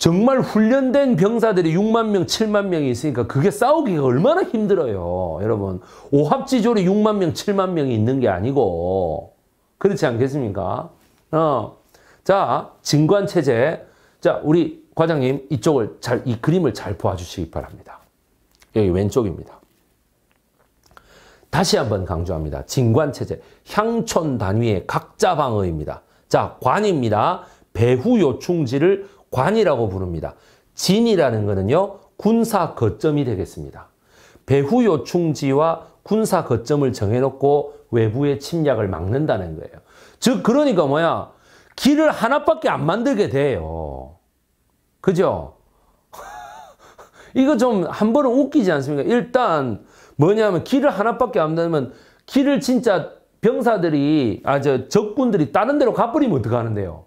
정말 훈련된 병사들이 6만 명, 7만 명이 있으니까 그게 싸우기가 얼마나 힘들어요. 여러분, 오합지졸이 6만 명, 7만 명이 있는 게 아니고 그렇지 않겠습니까? 어. 자, 진관체제. 자, 우리 과장님 이쪽을 잘, 이 그림을 잘 보아주시기 바랍니다. 여기 왼쪽입니다. 다시 한번 강조합니다. 진관체제, 향촌 단위의 각자 방어입니다. 자, 관입니다. 배후 요충지를 관이라고 부릅니다. 진이라는 것은요 군사 거점이 되겠습니다. 배후 요충지와 군사 거점을 정해놓고 외부의 침략을 막는다는 거예요. 즉 그러니까 뭐야 길을 하나밖에 안 만들게 돼요. 그죠? <laughs> 이거 좀 한 번은 웃기지 않습니까? 일단 뭐냐면 길을 하나밖에 안 만들면 길을 진짜 병사들이 아 저 적군들이 다른 데로 가버리면 어떡하는데요?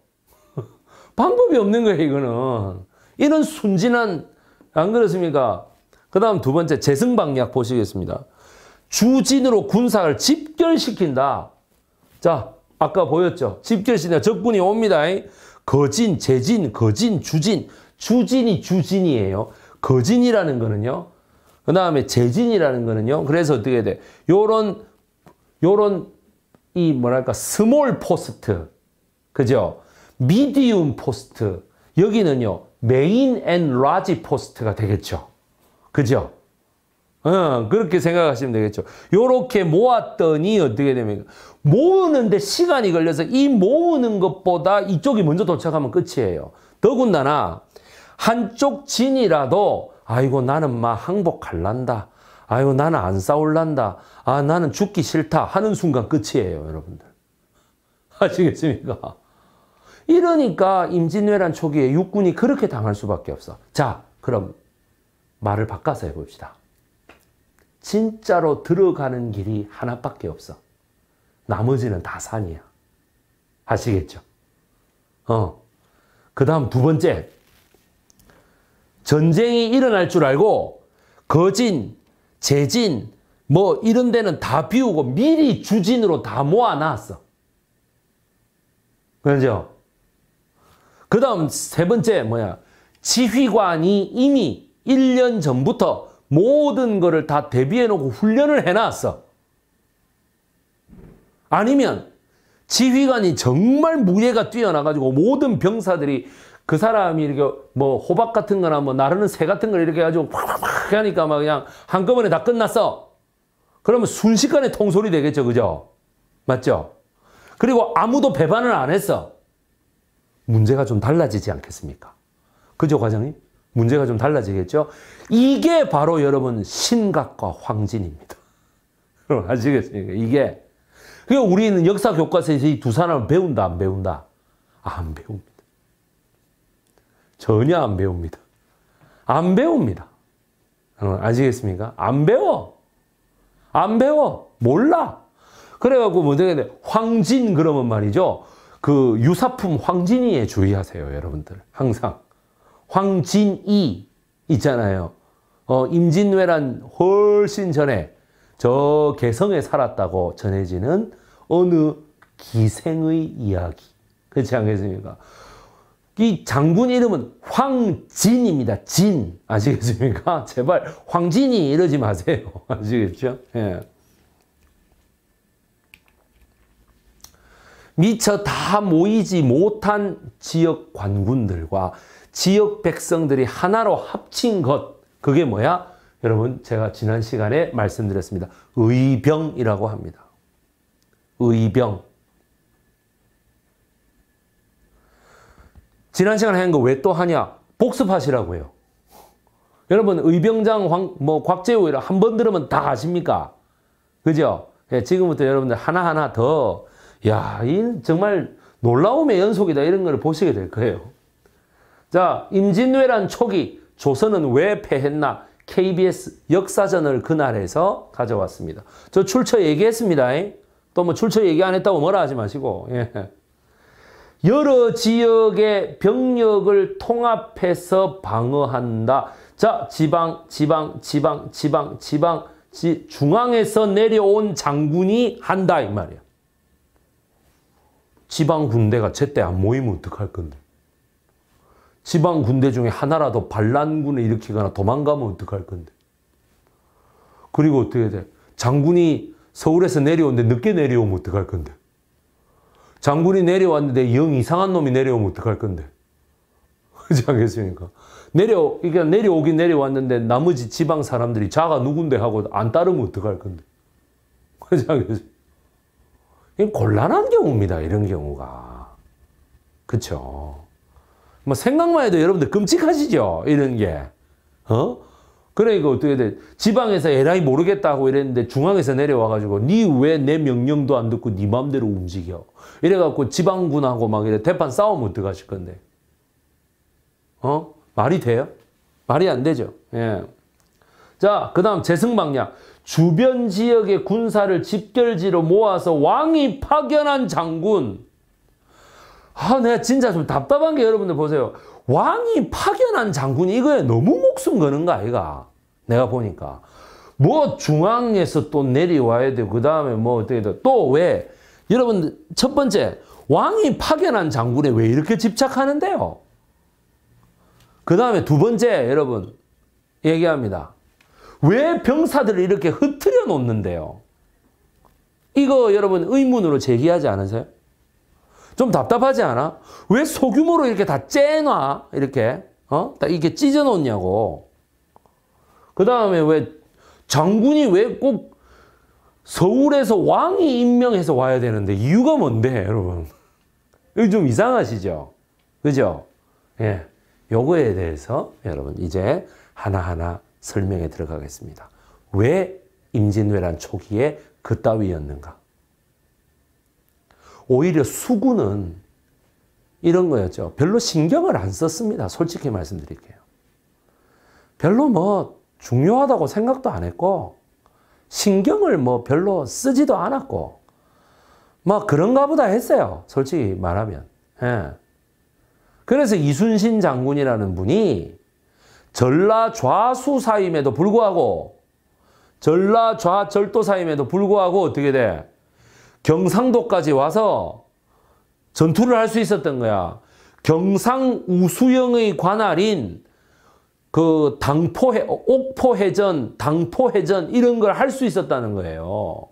방법이 없는 거예요, 이거는. 이런 순진한, 안 그렇습니까? 그 다음 두 번째, 재승방략 보시겠습니다. 주진으로 군사를 집결시킨다. 자, 아까 보였죠? 집결시다. 적군이 옵니다. 거진, 재진, 거진, 주진. 주진이 주진이에요. 거진이라는 거는요. 그 다음에 재진이라는 거는요. 그래서 어떻게 돼? 요런, 요런, 이 뭐랄까, 스몰 포스트. 그죠? 미디움 포스트, 여기는요, 메인 앤 라지 포스트가 되겠죠. 그죠? 어, 그렇게 생각하시면 되겠죠. 요렇게 모았더니 어떻게 됩니까? 모으는데 시간이 걸려서 이 모으는 것보다 이쪽이 먼저 도착하면 끝이에요. 더군다나 한쪽 진이라도 아이고 나는 막 항복할란다. 아이고 나는 안 싸울란다. 아 나는 죽기 싫다 하는 순간 끝이에요 여러분들. <laughs> 아시겠습니까? 이러니까 임진왜란 초기에 육군이 그렇게 당할 수밖에 없어. 자, 그럼 말을 바꿔서 해봅시다. 진짜로 들어가는 길이 하나밖에 없어. 나머지는 다 산이야. 아시겠죠? 어. 그 다음 두 번째. 전쟁이 일어날 줄 알고, 거진, 재진, 뭐 이런 데는 다 비우고 미리 주진으로 다 모아놨어. 그죠? 그 다음 세 번째 뭐야 지휘관이 이미 1년 전부터 모든 거를 다 대비해놓고 훈련을 해놨어. 아니면 지휘관이 정말 무예가 뛰어나가지고 모든 병사들이 그 사람이 이렇게 뭐 호박 같은 거나 뭐 나르는 새 같은 걸 이렇게 해가지고 팍팍팍 하니까 막 그냥 한꺼번에 다 끝났어. 그러면 순식간에 통솔이 되겠죠. 그죠? 맞죠? 그리고 아무도 배반을 안 했어. 문제가 좀 달라지지 않겠습니까? 그죠, 과장님? 문제가 좀 달라지겠죠? 이게 바로 여러분 신각과 황진입니다. <laughs> 여러분 아시겠습니까? 이게. 그 우리는 역사 교과서에서 이 두 사람을 배운다, 안 배운다? 안 배웁니다. 전혀 안 배웁니다. 안 배웁니다. 아시겠습니까? 안 배워. 안 배워. 몰라. 그래갖고 뭐냐면 황진 그러면 말이죠. 그 유사품 황진이에 주의하세요, 여러분들. 항상. 황진이 있잖아요. 어, 임진왜란 훨씬 전에 저 개성에 살았다고 전해지는 어느 기생의 이야기. 그렇지 않겠습니까? 이 장군 이름은 황진입니다. 진. 아시겠습니까? 제발 황진이 이러지 마세요. <laughs> 아시겠죠? 예. 미처 다 모이지 못한 지역 관군들과 지역 백성들이 하나로 합친 것 그게 뭐야? 여러분 제가 지난 시간에 말씀드렸습니다. 의병이라고 합니다. 의병. 지난 시간에 한 거 왜 또 하냐? 복습하시라고 해요. 여러분 의병장 황, 뭐 곽재우 이런 한 번 들으면 다 아십니까? 그죠? 예, 지금부터 여러분들 하나하나 더 야, 이 정말 놀라움의 연속이다 이런 걸 보시게 될 거예요. 자, 임진왜란 초기 조선은 왜 패했나? KBS 역사전을 그날에서 가져왔습니다. 저 출처 얘기했습니다. 또 뭐 출처 얘기 안 했다고 뭐라 하지 마시고. 예. 여러 지역의 병력을 통합해서 방어한다. 자, 지방, 지방, 지방, 지방, 지방, 지, 중앙에서 내려온 장군이 한다. 이 말이야. 지방 군대가 제때 안 모이면 어떡할 건데? 지방 군대 중에 하나라도 반란군을 일으키거나 도망가면 어떡할 건데? 그리고 어떻게 돼? 장군이 서울에서 내려오는데 늦게 내려오면 어떡할 건데? 장군이 내려왔는데 영 이상한 놈이 내려오면 어떡할 건데? <laughs> 그렇지 않겠습니까? 내려, 그러니까 내려오긴 내려왔는데 나머지 지방 사람들이 자가 누군데 하고 안 따르면 어떡할 건데? <laughs> 그렇지 않겠습니까? 곤란한 경우입니다. 이런 경우가. 그쵸? 뭐 생각만 해도 여러분들 끔찍하시죠? 이런 게. 어? 그러니까 어떻게 돼? 지방에서 에라이 모르겠다고 이랬는데 중앙에서 내려와가지고 니 왜 내 명령도 안 듣고 니 맘대로 움직여? 이래갖고 지방군하고 막 이래 대판 싸우면 어떡하실 건데? 어? 말이 돼요? 말이 안 되죠. 예. 자, 그 다음 재승방략. 주변 지역의 군사를 집결지로 모아서 왕이 파견한 장군. 아, 내가 진짜 좀 답답한 게 여러분들 보세요. 왕이 파견한 장군이 이거에 너무 목숨 거는 거 아이가? 내가 보니까. 뭐 중앙에서 또 내려와야 되고, 그 다음에 뭐 어떻게 돼. 또 왜? 여러분, 첫 번째, 왕이 파견한 장군에 왜 이렇게 집착하는데요? 그 다음에 두 번째, 여러분, 얘기합니다. 왜 병사들을 이렇게 흩트려 놓는데요? 이거 여러분 의문으로 제기하지 않으세요? 좀 답답하지 않아? 왜 소규모로 이렇게 다 째놔? 이렇게, 어? 다 이렇게 찢어 놓냐고. 그 다음에 왜 장군이 왜 꼭 서울에서 왕이 임명해서 와야 되는데 이유가 뭔데, 여러분? 좀 이상하시죠? 그죠? 예. 요거에 대해서 여러분 이제 하나하나 설명에 들어가겠습니다. 왜 임진왜란 초기에 그따위였는가? 오히려 수군은 이런 거였죠. 별로 신경을 안 썼습니다. 솔직히 말씀드릴게요. 별로 뭐 중요하다고 생각도 안 했고, 신경을 뭐 별로 쓰지도 않았고, 막 그런가 보다 했어요. 솔직히 말하면. 예. 그래서 이순신 장군이라는 분이 전라좌수사임에도 불구하고 전라좌절도사임에도 불구하고 어떻게 돼? 경상도까지 와서 전투를 할 수 있었던 거야. 경상우수영의 관할인 그 당포해 옥포해전, 당포해전 이런 걸 할 수 있었다는 거예요.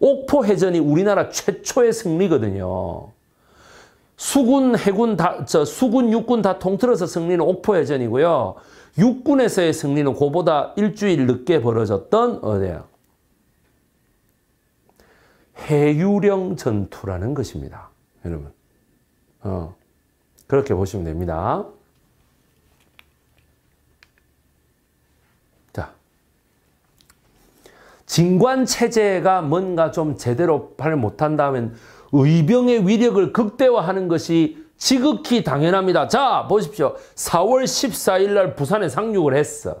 옥포해전이 우리나라 최초의 승리거든요. 수군, 해군 다, 저 수군, 육군 다 통틀어서 승리는 옥포해전이고요. 육군에서의 승리는 그보다 일주일 늦게 벌어졌던 어디야? 해유령 전투라는 것입니다. 여러분. 어. 그렇게 보시면 됩니다. 자. 진관 체제가 뭔가 좀 제대로 발을 못한다면 의병의 위력을 극대화하는 것이 지극히 당연합니다. 자 보십시오. 4월 14일 날 부산에 상륙을 했어.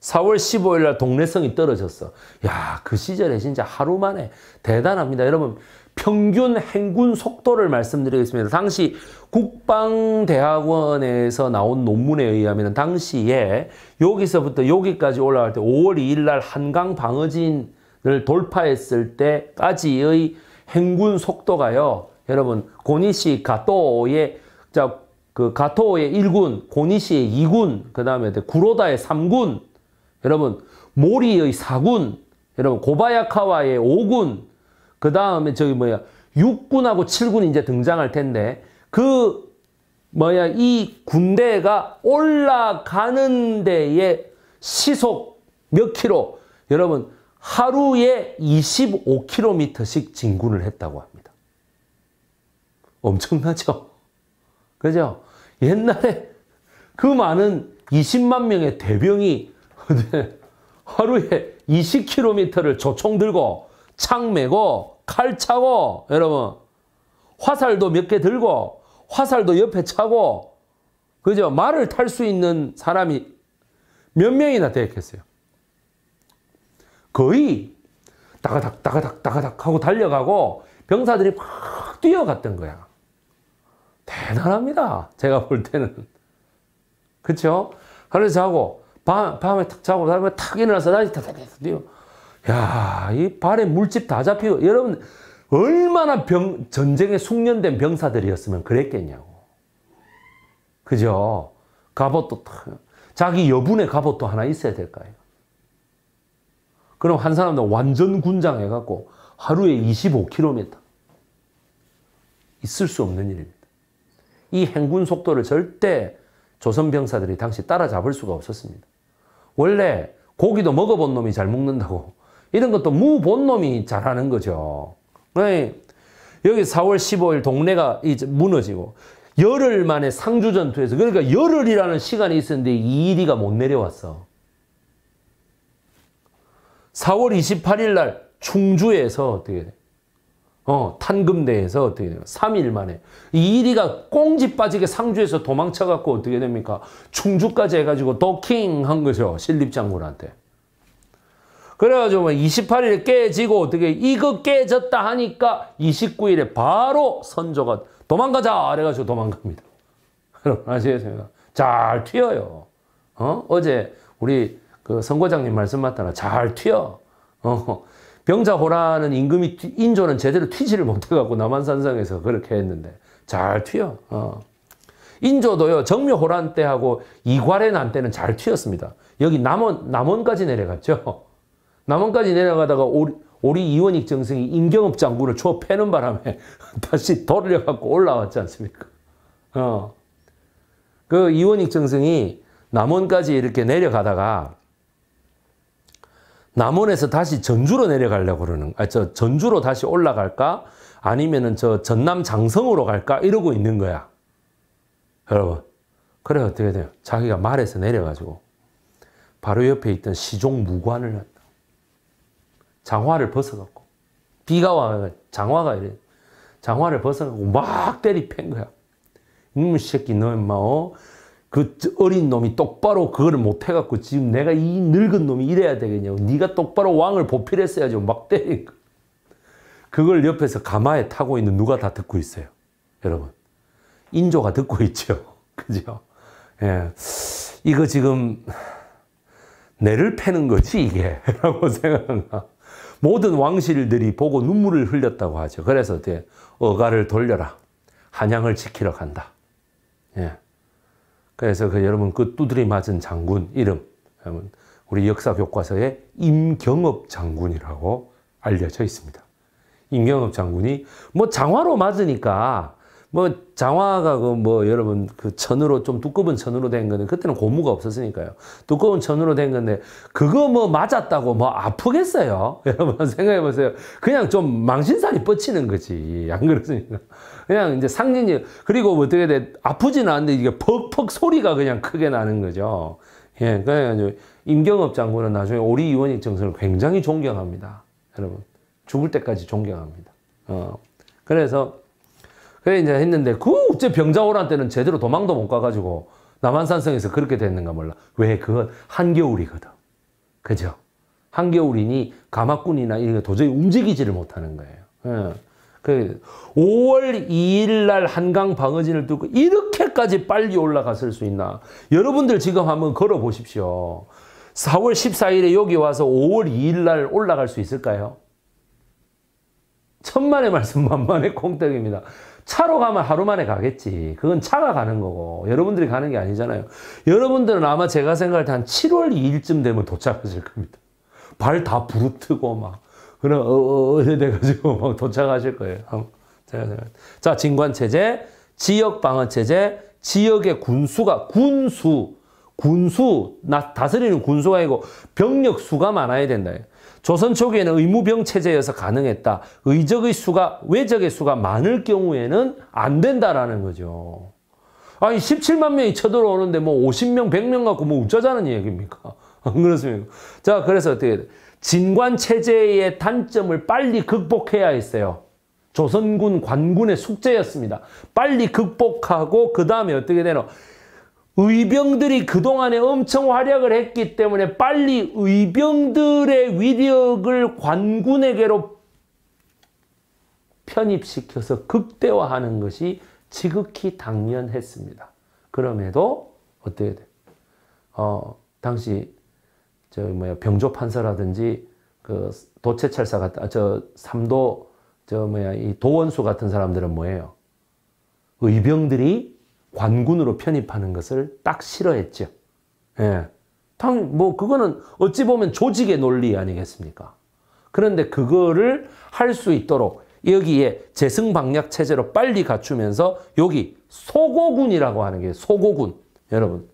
4월 15일 날 동래성이 떨어졌어. 야, 그 시절에 진짜 하루 만에 대단합니다. 여러분, 평균 행군 속도를 말씀드리겠습니다. 당시 국방대학원에서 나온 논문에 의하면 당시에 여기서부터 여기까지 올라갈 때 5월 2일 날 한강 방어진을 돌파했을 때까지의 행군 속도가요. 여러분 고니시 가토의 자 그 가토의 1군, 고니시의 2군, 그 다음에 구로다의 3군, 여러분 모리의 4군, 여러분 고바야카와의 5군, 그 다음에 저기 뭐야 6군하고 7군이 이제 등장할 텐데 그 뭐야 이 군대가 올라가는 데에 시속 몇 킬로 여러분 하루에 25km씩 진군을 했다고 합니다. 엄청나죠? 그죠? 옛날에 그 많은 20만 명의 대병이 <laughs> 하루에 20km를 조총 들고 창 메고 칼 차고 여러분 화살도 몇 개 들고 화살도 옆에 차고 그죠? 말을 탈 수 있는 사람이 몇 명이나 되겠어요? 거의 따가닥 따가닥 따가닥 하고 달려가고 병사들이 막 뛰어갔던 거야. 대단합니다. 제가 볼 때는. 그렇 하루 자고 밤, 밤에 탁 자고 다에탁 일어나서 다시 탁탁 뛰어. 야, 이 발에 물집 다 잡히고 여러분 얼마나 병, 전쟁에 숙련된 병사들이었으면 그랬겠냐고. 그죠? 갑옷도 탁. 자기 여분의 갑옷도 하나 있어야 될까요? 그럼 한사람도 완전 군장 해갖고 하루에 25km. 있을 수 없는 일입니다. 이 행군 속도를 절대 조선 병사들이 당시 따라잡을 수가 없었습니다. 원래 고기도 먹어본 놈이 잘 먹는다고 이런 것도 무본 놈이 잘하는 거죠. 네. 여기 4월 15일 동네가 이제 무너지고 열흘 만에 상주 전투에서 그러니까 열흘이라는 시간이 있었는데 이이가못 내려왔어. 4월 28일 날 충주에서 어떻게 돼? 어, 탄금대에서 어떻게 돼요? 3일 만에. 이1가 꽁지 빠지게 상주에서 도망쳐갖고 어떻게 됩니까? 충주까지 해가지고 도킹 한 거죠. 신립장군한테. 그래가지고 28일에 뭐 깨지고 어떻게, 이거 깨졌다 하니까 29일에 바로 선조가 도망가자! 그래가지고 도망갑니다. <laughs> 여러분 아시겠습니까? 잘 튀어요. 어? 어제 우리 그선거장님 말씀 맞다나 잘 튀어. 어. 병자호라는 임금이 인조는 제대로 튀지를 못해갖고 남한산성에서 그렇게 했는데 잘 튀어. 어. 인조도요 정묘호란 때하고 이괄의 난 때는 잘 튀었습니다. 여기 남원 남원까지 내려갔죠. 남원까지 내려가다가 오리, 오리 이원익 정승이 임경업 장군을 쳐 패는 바람에 <laughs> 다시 돌려갖고 올라왔지 않습니까? 어. 그 이원익 정승이 남원까지 이렇게 내려가다가 남원에서 다시 전주로 내려가려고 그러는, 아, 저 전주로 다시 올라갈까? 아니면은 저 전남 장성으로 갈까? 이러고 있는 거야. 여러분. 그래, 어떻게 돼요? 자기가 말에서 내려가지고 바로 옆에 있던 시종 무관을 했다. 장화를 벗어놓고. 비가 와, 장화가 이래. 장화를 벗어놓고 막 때리 팬 거야. 이놈의 새끼, 너 임마, 어? 그 어린 놈이 똑바로 그걸 못 해갖고 지금 내가 이 늙은 놈이 이래야 되겠냐고 네가 똑바로 왕을 보필했어야지 뭐 막때 그걸 옆에서 가마에 타고 있는 누가 다 듣고 있어요 여러분 인조가 듣고 있죠 <laughs> 그죠 예 이거 지금 내를 패는 거지 이게 <laughs> 라고 생각하나 모든 왕실들이 보고 눈물을 흘렸다고 하죠 그래서 어가를 돌려라 한양을 지키러 간다 예. 그래서 그 여러분 그 두드리 맞은 장군 이름 여러분 우리 역사 교과서에 임경업 장군이라고 알려져 있습니다. 임경업 장군이 뭐 장화로 맞으니까 뭐 장화가 그 뭐 여러분 그 천으로 좀 두꺼운 천으로 된 거는 그때는 고무가 없었으니까요. 두꺼운 천으로 된 건데 그거 뭐 맞았다고 뭐 아프겠어요. <laughs> 여러분 생각해 보세요. 그냥 좀 망신살이 뻗치는 거지. 안 그렇습니까? 그냥 이제 상진이 그리고 어떻게 돼 아프진 않은데 이게 퍽퍽 소리가 그냥 크게 나는 거죠. 예, 그래가지고 임경업 장군은 나중에 오리 의원의 정성을 굉장히 존경합니다. 여러분 죽을 때까지 존경합니다. 어, 그래서 그래 이제 했는데 그 어째 병자호란 때는 제대로 도망도 못 가가지고 남한산성에서 그렇게 됐는가 몰라. 왜 그건 한겨울이거든. 그죠? 한겨울이니 가마꾼이나 이런 게 도저히 움직이지를 못하는 거예요. 예. 그 5월 2일 날 한강 방어진을 뚫고 이렇게까지 빨리 올라갔을 수 있나? 여러분들 지금 한번 걸어 보십시오. 4월 14일에 여기 와서 5월 2일 날 올라갈 수 있을까요? 천만의 말씀 만만의 콩떡입니다. 차로 가면 하루 만에 가겠지. 그건 차가 가는 거고 여러분들이 가는 게 아니잖아요. 여러분들은 아마 제가 생각할 때한 7월 2일쯤 되면 도착하실 겁니다. 발 다 부르트고 막 그럼 어, 어디 어, 어, 돼가지고 막 도착하실 거예요. 어, 제 자, 진관 체제, 지역 방어 체제, 지역의 군수가 군수, 군수 나 다스리는 군수가 아니고 병력 수가 많아야 된다. 조선 초기에는 의무병 체제여서 가능했다. 의적의 수가 외적의 수가 많을 경우에는 안 된다라는 거죠. 아니 17만 명이 쳐들어오는데 뭐 50명 100명 갖고 뭐 어쩌자는 얘기입니까? <laughs> 그렇습니까? 자 그래서 어떻게 돼? 진관 체제의 단점을 빨리 극복해야 했어요. 조선군 관군의 숙제였습니다. 빨리 극복하고 그 다음에 어떻게 되노? 의병들이 그동안에 엄청 활약을 했기 때문에 빨리 의병들의 위력을 관군에게로 편입시켜서 극대화하는 것이 지극히 당연했습니다. 그럼에도 어떻게 돼? 어, 당시 저 뭐야 병조 판서라든지 그도체찰사 같은 아, 저 삼도 저 뭐야 이 도원수 같은 사람들은 뭐예요? 의병들이 관군으로 편입하는 것을 딱 싫어했죠. 예. 당, 뭐, 그거는 어찌 보면 조직의 논리 아니겠습니까? 그런데 그거를 할 수 있도록 여기에 재승방략 체제로 빨리 갖추면서 여기 소고군이라고 하는 게 소고군. 여러분,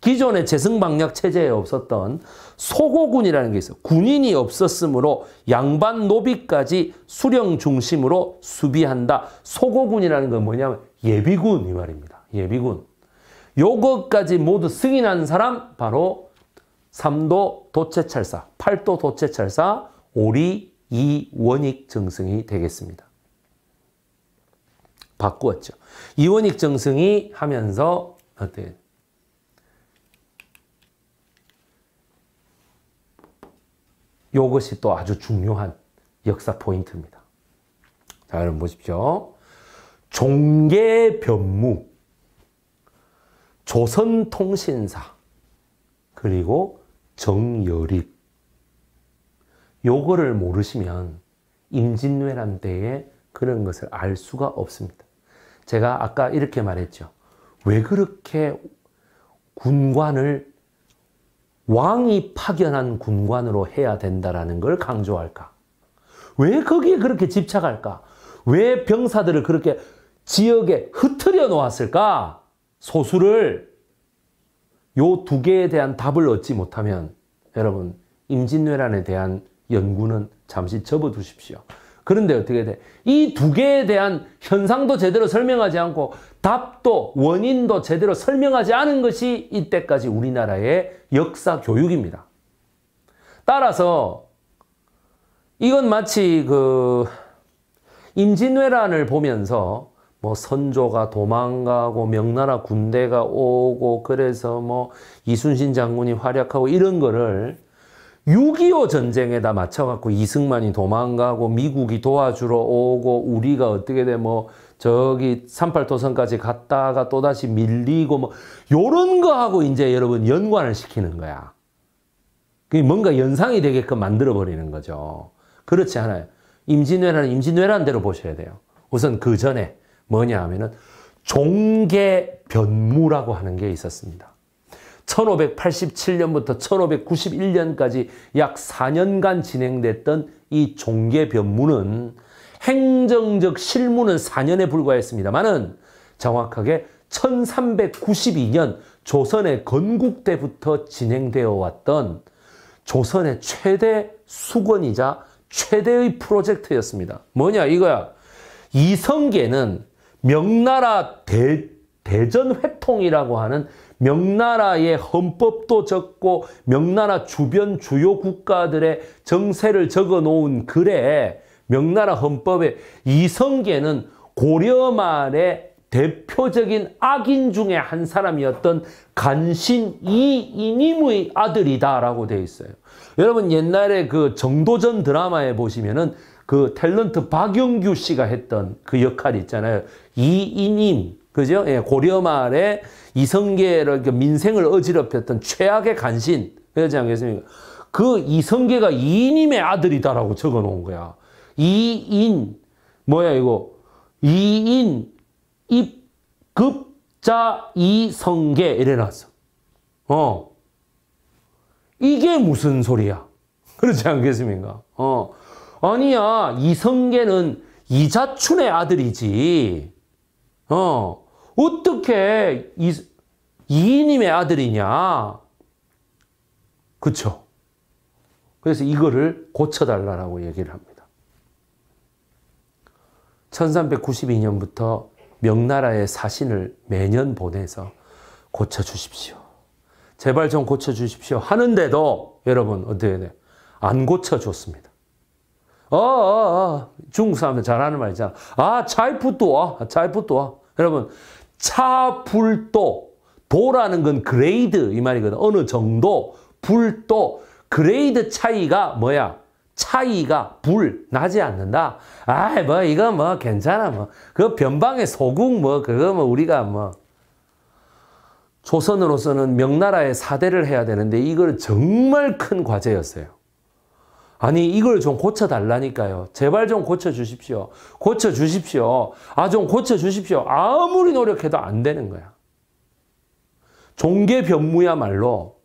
기존의 재승방략 체제에 없었던 소고군이라는 게 있어요. 군인이 없었으므로 양반 노비까지 수령 중심으로 수비한다. 소고군이라는 건 뭐냐면 예비군 이 말입니다. 예비군. 요것까지 모두 승인한 사람 바로 3도 도체찰사, 8도 도체찰사 오리 이원익 정승이 되겠습니다. 바꾸었죠. 이원익 정승이 하면서 어때 이것이 또 아주 중요한 역사 포인트입니다. 자, 여러분 보십시오. 종계 변무, 조선통신사, 그리고 정여립. 요거를 모르시면 임진왜란 때에 그런 것을 알 수가 없습니다. 제가 아까 이렇게 말했죠. 왜 그렇게 군관을 왕이 파견한 군관으로 해야 된다라는 걸 강조할까? 왜 거기에 그렇게 집착할까? 왜 병사들을 그렇게 지역에 흩트려 놓았을까? 소수를 요 두 개에 대한 답을 얻지 못하면 여러분 임진왜란에 대한 연구는 잠시 접어두십시오. 그런데 어떻게 돼? 이 두 개에 대한 현상도 제대로 설명하지 않고 답도 원인도 제대로 설명하지 않은 것이 이때까지 우리나라의 역사 교육입니다. 따라서 이건 마치 그 임진왜란을 보면서 뭐 선조가 도망가고 명나라 군대가 오고 그래서 뭐 이순신 장군이 활약하고 이런 거를 6.25 전쟁에다 맞춰갖고 이승만이 도망가고 미국이 도와주러 오고 우리가 어떻게 되면 뭐 저기 38도선까지 갔다가 또다시 밀리고 뭐 요런 거하고 이제 여러분 연관을 시키는 거야. 그게 뭔가 연상이 되게끔 만들어버리는 거죠. 그렇지 않아요. 임진왜란은 임진왜란 대로 보셔야 돼요. 우선 그 전에 뭐냐 하면은 종계 변무라고 하는 게 있었습니다. 1587년부터 1591년까지 약 4년간 진행됐던 이 종계 변문은 행정적 실무는 4년에 불과했습니다만은 정확하게 1392년 조선의 건국 때부터 진행되어 왔던 조선의 최대 수건이자 최대의 프로젝트였습니다. 뭐냐 이거야. 이성계는 명나라 대, 대전회통이라고 하는 명나라의 헌법도 적고 명나라 주변 주요 국가들의 정세를 적어 놓은 글에 명나라 헌법에 이성계는 고려 말의 대표적인 악인 중에 한 사람이었던 간신 이인임의 아들이다라고 되어 있어요. 여러분 옛날에 그 정도전 드라마에 보시면은 그 탤런트 박영규 씨가 했던 그 역할 있잖아요. 이인임 그죠? 예, 고려 말에 이성계를 그러니까 민생을 어지럽혔던 최악의 간신 그렇지 않겠습니까? 그 이성계가 이인임의 아들이다라고 적어놓은 거야. 이인 뭐야 이거 이인 입급자 이성계 이래놨어. 어 이게 무슨 소리야? <laughs> 그렇지 않겠습니까? 어 아니야 이성계는 이자춘의 아들이지. 어 어떻게 이, 이인의 아들이냐? 그쵸? 그래서 이거를 고쳐달라고 얘기를 합니다. 1392년부터 명나라의 사신을 매년 보내서 고쳐주십시오. 제발 좀 고쳐주십시오. 하는데도 여러분 어떻게 돼? 안 고쳐줬습니다. 어, 어, 어. 중국 사람들 잘하는 말이잖아. 아, 차이푸 또 와. 차이푸 또 와. 여러분, 차불도 도라는 건 그레이드 이 말이거든. 어느 정도 불도 그레이드 차이가 뭐야? 차이가 불 나지 않는다. 아이 뭐 이거 뭐 괜찮아 뭐그 변방의 소국 뭐 그거 뭐 우리가 뭐 조선으로서는 명나라의 사대를 해야 되는데 이걸 정말 큰 과제였어요. 아니 이걸 좀 고쳐달라니까요. 제발 좀 고쳐주십시오. 고쳐주십시오. 아 좀 고쳐주십시오. 아무리 노력해도 안 되는 거야. 종계 변무야말로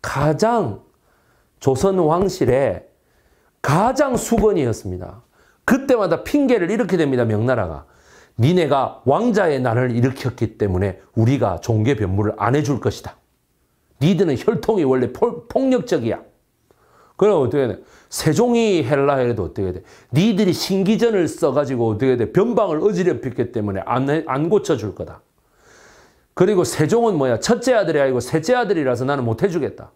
가장 조선 왕실의 가장 수건이었습니다. 그때마다 핑계를 이렇게 됩니다. 명나라가. 니네가 왕자의 나를 일으켰기 때문에 우리가 종계 변무를 안 해줄 것이다. 니들은 혈통이 원래 폭력적이야. 그럼 어떻게 돼? 세종이 헬라에도 어떻게 돼? 니들이 신기전을 써가지고 어떻게 돼? 변방을 어지럽혔기 때문에 안, 안 고쳐줄 거다. 그리고 세종은 뭐야? 첫째 아들이 아니고 셋째 아들이라서 나는 못 해주겠다.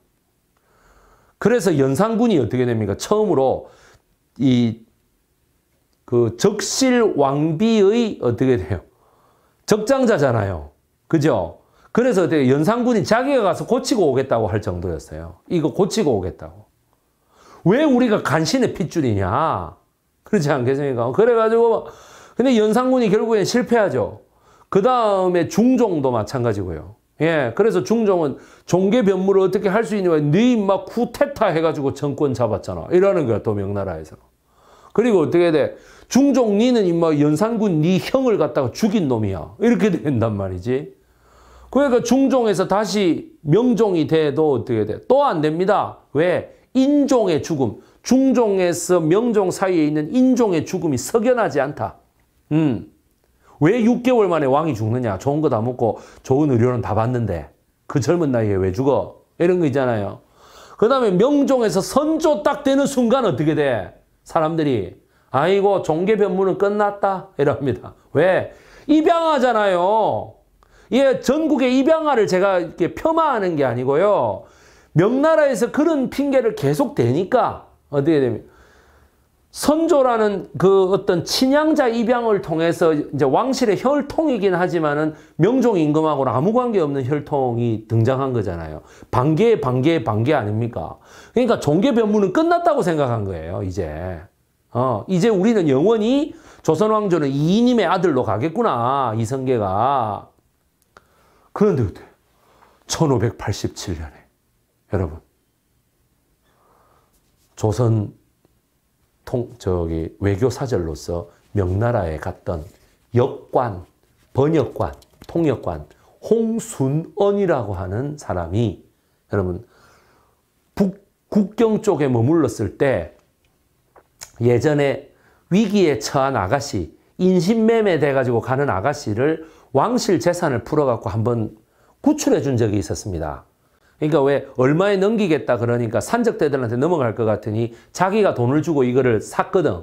그래서 연산군이 어떻게 됩니까? 처음으로 이 그 적실 왕비의 어떻게 돼요? 적장자잖아요. 그죠? 그래서 어떻게 연산군이 자기가 가서 고치고 오겠다고 할 정도였어요. 이거 고치고 오겠다고. 왜 우리가 간신의 핏줄이냐? 그렇지 않겠습니까? 그래가지고, 근데 연산군이 결국엔 실패하죠. 그 다음에 중종도 마찬가지고요. 예, 그래서 중종은 종계 변무를 어떻게 할 수 있냐면 네임마 쿠테타 해가지고 정권 잡았잖아. 이러는 거야, 도명나라에서. 그리고 어떻게 돼? 중종 니는 임마 연산군 니 형을 갖다가 죽인 놈이야. 이렇게 된단 말이지. 그러니까 중종에서 다시 명종이 돼도 어떻게 돼? 또 안 됩니다. 왜? 인종의 죽음, 중종에서 명종 사이에 있는 인종의 죽음이 석연하지 않다. 음. 왜 6개월 만에 왕이 죽느냐? 좋은 거 다 먹고 좋은 의료는 다 받는데 그 젊은 나이에 왜 죽어? 이런 거 있잖아요. 그 다음에 명종에서 선조 딱 되는 순간 어떻게 돼? 사람들이 아이고 종계 변문은 끝났다 이럽니다. 왜? 입양하잖아요. 예, 전국의 입양아를 제가 이렇게 폄하하는 게 아니고요. 명나라에서 그런 핑계를 계속 대니까 어떻게 됩니 선조라는 그 어떤 친양자 입양을 통해서 이제 왕실의 혈통이긴 하지만은 명종 임금하고는 아무 관계없는 혈통이 등장한 거잖아요. 반개, 반개, 반개 아닙니까? 그러니까 종교 변문은 끝났다고 생각한 거예요, 이제. 어, 이제 우리는 영원히 조선왕조는 이인임의 아들로 가겠구나, 이성계가. 그런데 그때, 1587년에 여러분. 조선 통, 저기, 외교사절로서 명나라에 갔던 역관, 번역관, 통역관, 홍순언이라고 하는 사람이 여러분, 북, 국경 쪽에 머물렀을 때 예전에 위기에 처한 아가씨, 인신매매 돼가지고 가는 아가씨를 왕실 재산을 풀어갖고 한번 구출해 준 적이 있었습니다. 그러니까 왜 얼마에 넘기겠다 그러니까 산적대들한테 넘어갈 것 같으니 자기가 돈을 주고 이거를 샀거든.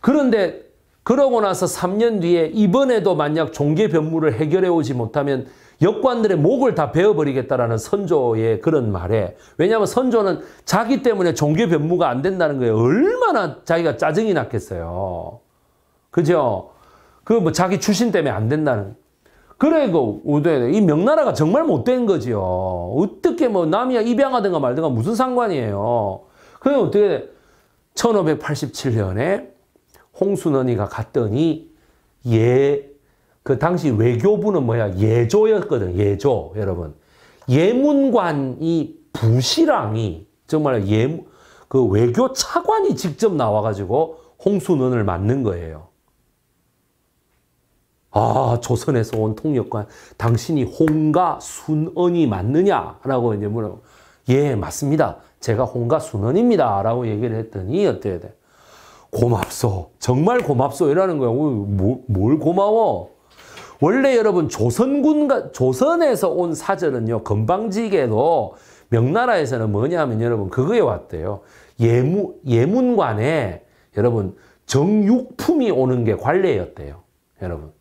그런데 그러고 나서 3년 뒤에 이번에도 만약 종계 변무를 해결해 오지 못하면 역관들의 목을 다 베어버리겠다라는 선조의 그런 말에 왜냐하면 선조는 자기 때문에 종교 변무가 안 된다는 거에 얼마나 자기가 짜증이 났겠어요. 그죠? 그 뭐 자기 출신 때문에 안 된다는 그래고 우대이 명나라가 정말 못된 거지요. 어떻게 뭐 남이야 입양하든가 말든가 무슨 상관이에요. 그게 어떻게 돼? 1587년에 홍순원이가 갔더니 예, 그 당시 외교부는 뭐야? 예조였거든. 예조, 여러분. 예문관이 부시랑이 정말 예, 그 외교 차관이 직접 나와가지고 홍순원을 맞는 거예요. 아, 조선에서 온 통역관, 당신이 홍가 순언이 맞느냐? 라고 이제 물어. 예, 맞습니다. 제가 홍가 순언입니다. 라고 얘기를 했더니 어때야 돼? 네. 고맙소. 정말 고맙소. 이라는 거야. 어, 뭐, 뭘 고마워? 원래 여러분 조선군, 조선에서 온 사절은요, 건방지게도 명나라에서는 뭐냐면 여러분 그거에 왔대요. 예무, 예문관에 여러분 정육품이 오는 게 관례였대요. 여러분.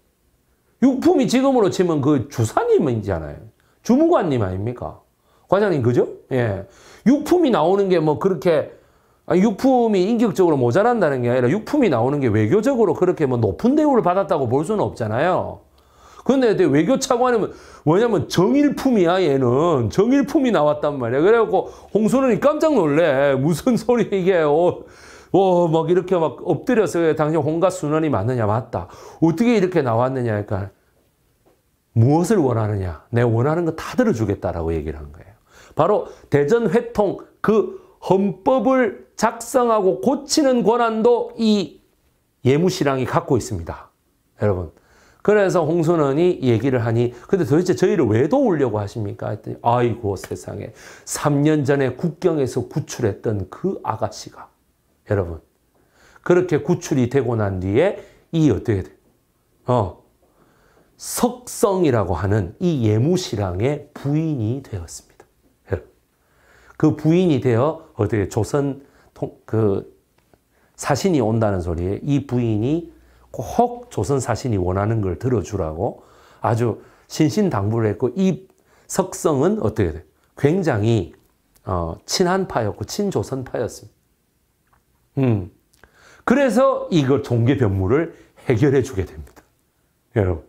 육품이 지금으로 치면 그 주사님이잖아요. 주무관님 아닙니까? 과장님, 그죠? 예. 육품이 나오는 게 뭐 그렇게, 육품이 아, 인격적으로 모자란다는 게 아니라 육품이 나오는 게 외교적으로 그렇게 뭐 높은 대우를 받았다고 볼 수는 없잖아요. 근데 외교 차관이면 뭐냐면 정일품이야 얘는 정일품이 나왔단 말이야 그래갖고 홍순원이 깜짝 놀래 무슨 소리 이게 어, 와막 이렇게 막 엎드려서 당신 혼과 순원이 맞느냐 맞다. 어떻게 이렇게 나왔느냐 그러니까 무엇을 원하느냐 내 원하는 거 다 들어주겠다라고 얘기를 한 거예요. 바로 대전 회통 그 헌법을 작성하고 고치는 권한도 이예무실랑이 갖고 있습니다. 여러분. 그래서 홍순원이 얘기를 하니 근데 도대체 저희를 왜 도우려고 하십니까? 했더니 아이고 세상에 3년 전에 국경에서 구출했던 그 아가씨가 여러분. 그렇게 구출이 되고 난 뒤에 이 어떻게 돼? 어. 석성이라고 하는 이 예무시랑의 부인이 되었습니다. 그 부인이 되어 어떻게 조선 통, 그 사신이 온다는 소리에 이 부인이 혹 조선 사신이 원하는 걸 들어주라고 아주 신신당부를 했고 이 석성은 어떻게 돼? 굉장히 어, 친한파였고 친조선파였습니다. 음. 그래서 이걸 종교 변모를 해결해 주게 됩니다. 여러분.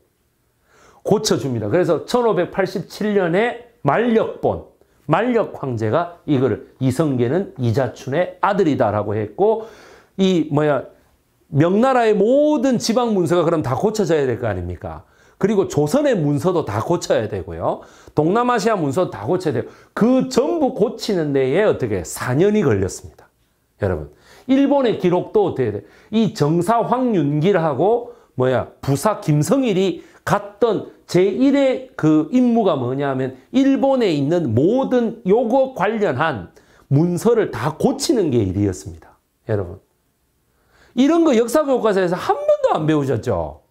고쳐줍니다. 그래서 1587년에 만력본, 만력 황제가 이거를 이성계는 이자춘의 아들이다라고 했고 이 뭐야 명나라의 모든 지방 문서가 그럼 다 고쳐져야 될 거 아닙니까? 그리고 조선의 문서도 다 고쳐야 되고요. 동남아시아 문서도 다 고쳐야 돼요. 그 전부 고치는 데에 어떻게 4년이 걸렸습니다. 여러분 일본의 기록도 어떻게 돼? 이 정사 황윤길하고 뭐야 부사 김성일이 갔던 제1의 그 임무가 뭐냐면 일본에 있는 모든 요거 관련한 문서를 다 고치는 게 일이었습니다. 여러분. 이런 거 역사 교과서에서 한 번도 안 배우셨죠?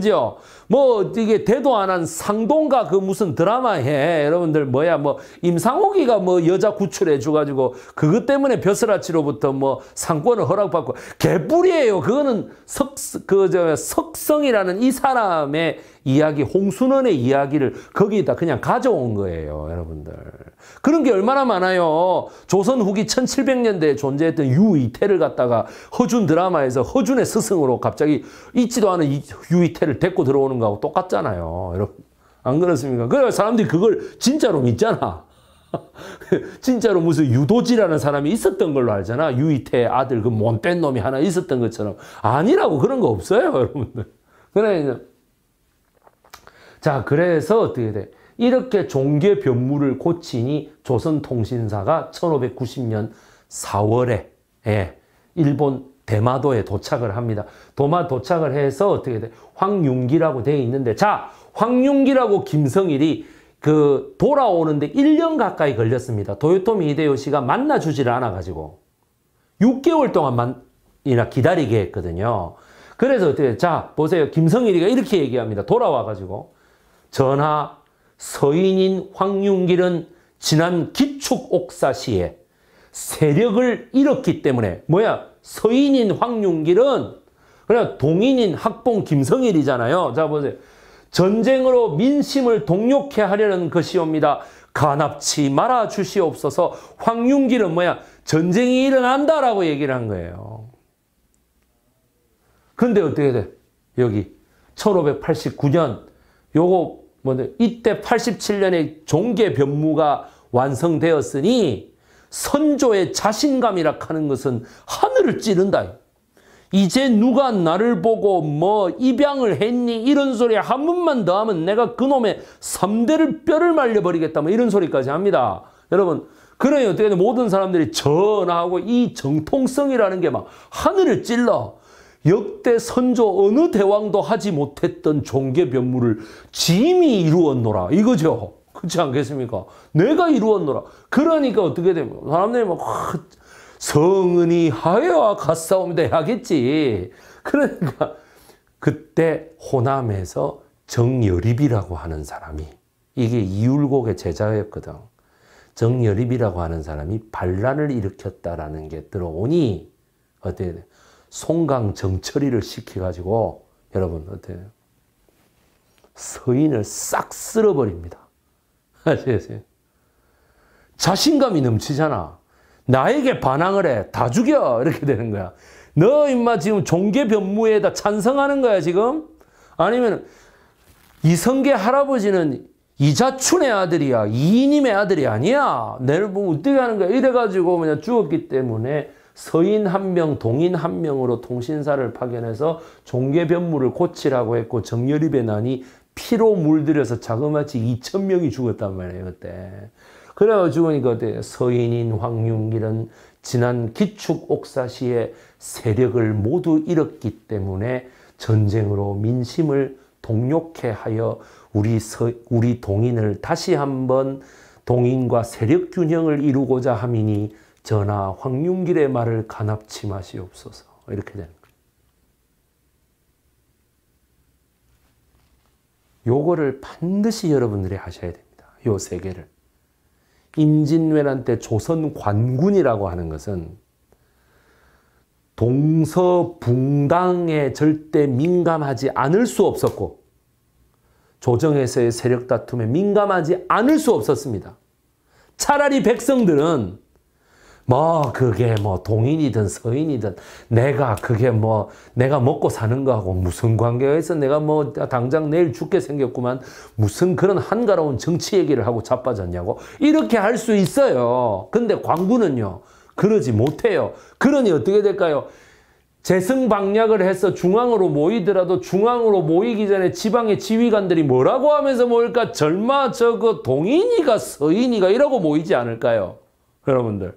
그죠? 뭐 이게 대도 안 한 상동가 그 무슨 드라마 해 여러분들 뭐야 뭐 임상옥이가 뭐 여자 구출해 줘가지고 그것 때문에 벼슬아치로부터 뭐 상권을 허락받고 개뿔이에요 그거는 석 그저 석성이라는 이 사람의 이야기 홍순원의 이야기를 거기다 그냥 가져온 거예요 여러분들. 그런 게 얼마나 많아요. 조선 후기 1700년대에 존재했던 유이태를 갖다가 허준 드라마에서 허준의 스승으로 갑자기 있지도 않은 유이태를 데리고 들어오는 거하고 똑같잖아요. 여러분 안 그렇습니까? 그래 사람들이 그걸 진짜로 믿잖아. <laughs> 진짜로 무슨 유도지라는 사람이 있었던 걸로 알잖아. 유이태 아들 그 못된 놈이 하나 있었던 것처럼 아니라고 그런 거 없어요, 여러분들. 그래 자, 그래서 어떻게 돼? 이렇게 종계 변무를 고치니 조선통신사가 1590년 4월에 예, 일본 대마도에 도착을 합니다. 도마 도착을 해서 어떻게 돼? 황윤기라고 되어 있는데 자 황윤기라고 김성일이 그 돌아오는데 1년 가까이 걸렸습니다. 도요토미 히데요시가 만나주지를 않아가지고 6개월 동안만이나 기다리게 했거든요. 그래서 어떻게 자 보세요 김성일이가 이렇게 얘기합니다. 돌아와가지고 전하 서인인 황윤길은 지난 기축옥사 시에 세력을 잃었기 때문에 뭐야 서인인 황윤길은 그냥 동인인 학봉 김성일이잖아요. 자 보세요. 전쟁으로 민심을 동력해 하려는 것이옵니다. 간합치 말아 주시옵소서 황윤길은 뭐야 전쟁이 일어난다라고 얘기를 한 거예요. 근데 어떻게 돼? 여기 1589년 요거 뭐 이때 87년에 종계 변무가 완성되었으니 선조의 자신감이라 하는 것은 하늘을 찌른다. 이제 누가 나를 보고 뭐 입양을 했니 이런 소리 한 번만 더 하면 내가 그놈의 3대를 뼈를 말려버리겠다 뭐 이런 소리까지 합니다. 여러분 그러니 어떻게 모든 사람들이 전하고 이 정통성이라는 게 막 하늘을 찔러 역대 선조 어느 대왕도 하지 못했던 종교 변무를 짐이 이루었노라 이거죠. 그렇지 않겠습니까? 내가 이루었노라. 그러니까 어떻게 됩니 사람들이 막 뭐 성은이 하여와 갓싸움이다 하겠지. 그러니까 그때 호남에서 정여립이라고 하는 사람이 이게 이율곡의 제자였거든. 정여립이라고 하는 사람이 반란을 일으켰다라는 게 들어오니 어때 송강 정처리를 시켜가지고 여러분 어때요? 서인을 싹 쓸어버립니다. <laughs> 아시겠어요? 자신감이 넘치잖아. 나에게 반항을 해. 다 죽여. 이렇게 되는 거야. 너 임마 지금 종교 변무에다 찬성하는 거야 지금? 아니면 이성계 할아버지는 이자춘의 아들이야. 이인임의 아들이 아니야. 내를 보고 어떻게 하는 거야. 이래가지고 그냥 죽었기 때문에 서인 한 명, 동인 한 명으로 통신사를 파견해서 종계 변무를 고치라고 했고 정열이의 난이 피로 물들여서 자그마치 2천 명이 죽었단 말이에요 그때. 그래가지고 그러 어때 서인인 황윤길은 지난 기축 옥사시에 세력을 모두 잃었기 때문에 전쟁으로 민심을 동욕해 하여 우리 서, 우리 동인을 다시 한번 동인과 세력 균형을 이루고자 함이니 전하 황윤길의 말을 간합치 마시옵소서 이렇게 되는 거예요. 요거를 반드시 여러분들이 하셔야 됩니다. 요세 개를. 임진왜란 때 조선 관군이라고 하는 것은 동서붕당에 절대 민감하지 않을 수 없었고 조정에서의 세력 다툼에 민감하지 않을 수 없었습니다. 차라리 백성들은 뭐 그게 뭐 동인이든 서인이든 내가 그게 뭐 내가 먹고 사는 거하고 무슨 관계가 있어 내가 뭐 당장 내일 죽게 생겼구만 무슨 그런 한가로운 정치 얘기를 하고 자빠졌냐고 이렇게 할 수 있어요 근데 광부는요 그러지 못해요 그러니 어떻게 될까요 재승 방략을 해서 중앙으로 모이더라도 중앙으로 모이기 전에 지방의 지휘관들이 뭐라고 하면서 모일까? 절마 저거 동인이가 서인이가 이러고 모이지 않을까요? 여러분들.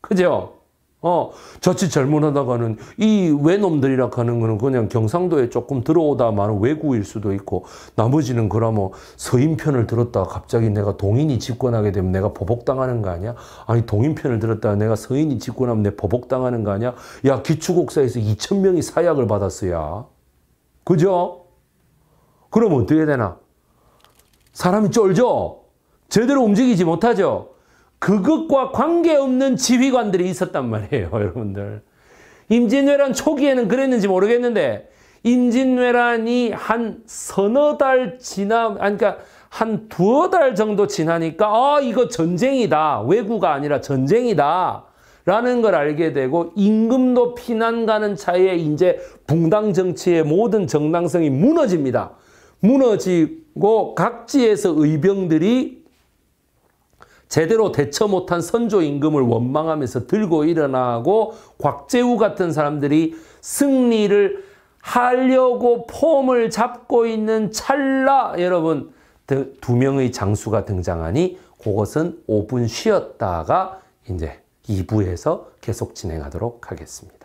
그죠? 어, 저치 젊은하다가는 이 외놈들이라 하는 거는 그냥 경상도에 조금 들어오다 마는 외구일 수도 있고 나머지는 그러면 서인편을 들었다 갑자기 내가 동인이 집권하게 되면 내가 보복당하는 거 아니야? 아니 동인편을 들었다 내가 서인이 집권하면 내 보복당하는 거 아니야? 야 기축옥사에서 2천 명이 사약을 받았어야 그죠? 그럼 어떻게 되나? 사람이 쫄죠? 제대로 움직이지 못하죠? 그것과 관계없는 지휘관들이 있었단 말이에요, <laughs> 여러분들. 임진왜란 초기에는 그랬는지 모르겠는데 임진왜란이 한 서너 달 지나 그러니까 한 두어 달 정도 지나니까 아 이거 전쟁이다. 왜구가 아니라 전쟁이다. 라는 걸 알게 되고 임금도 피난 가는 차에 이제 붕당 정치의 모든 정당성이 무너집니다. 무너지고 각지에서 의병들이 제대로 대처 못한 선조 임금을 원망하면서 들고 일어나고 곽재우 같은 사람들이 승리를 하려고 폼을 잡고 있는 찰나 여러분 두 명의 장수가 등장하니 그것은 5분 쉬었다가 이제 2부에서 계속 진행하도록 하겠습니다.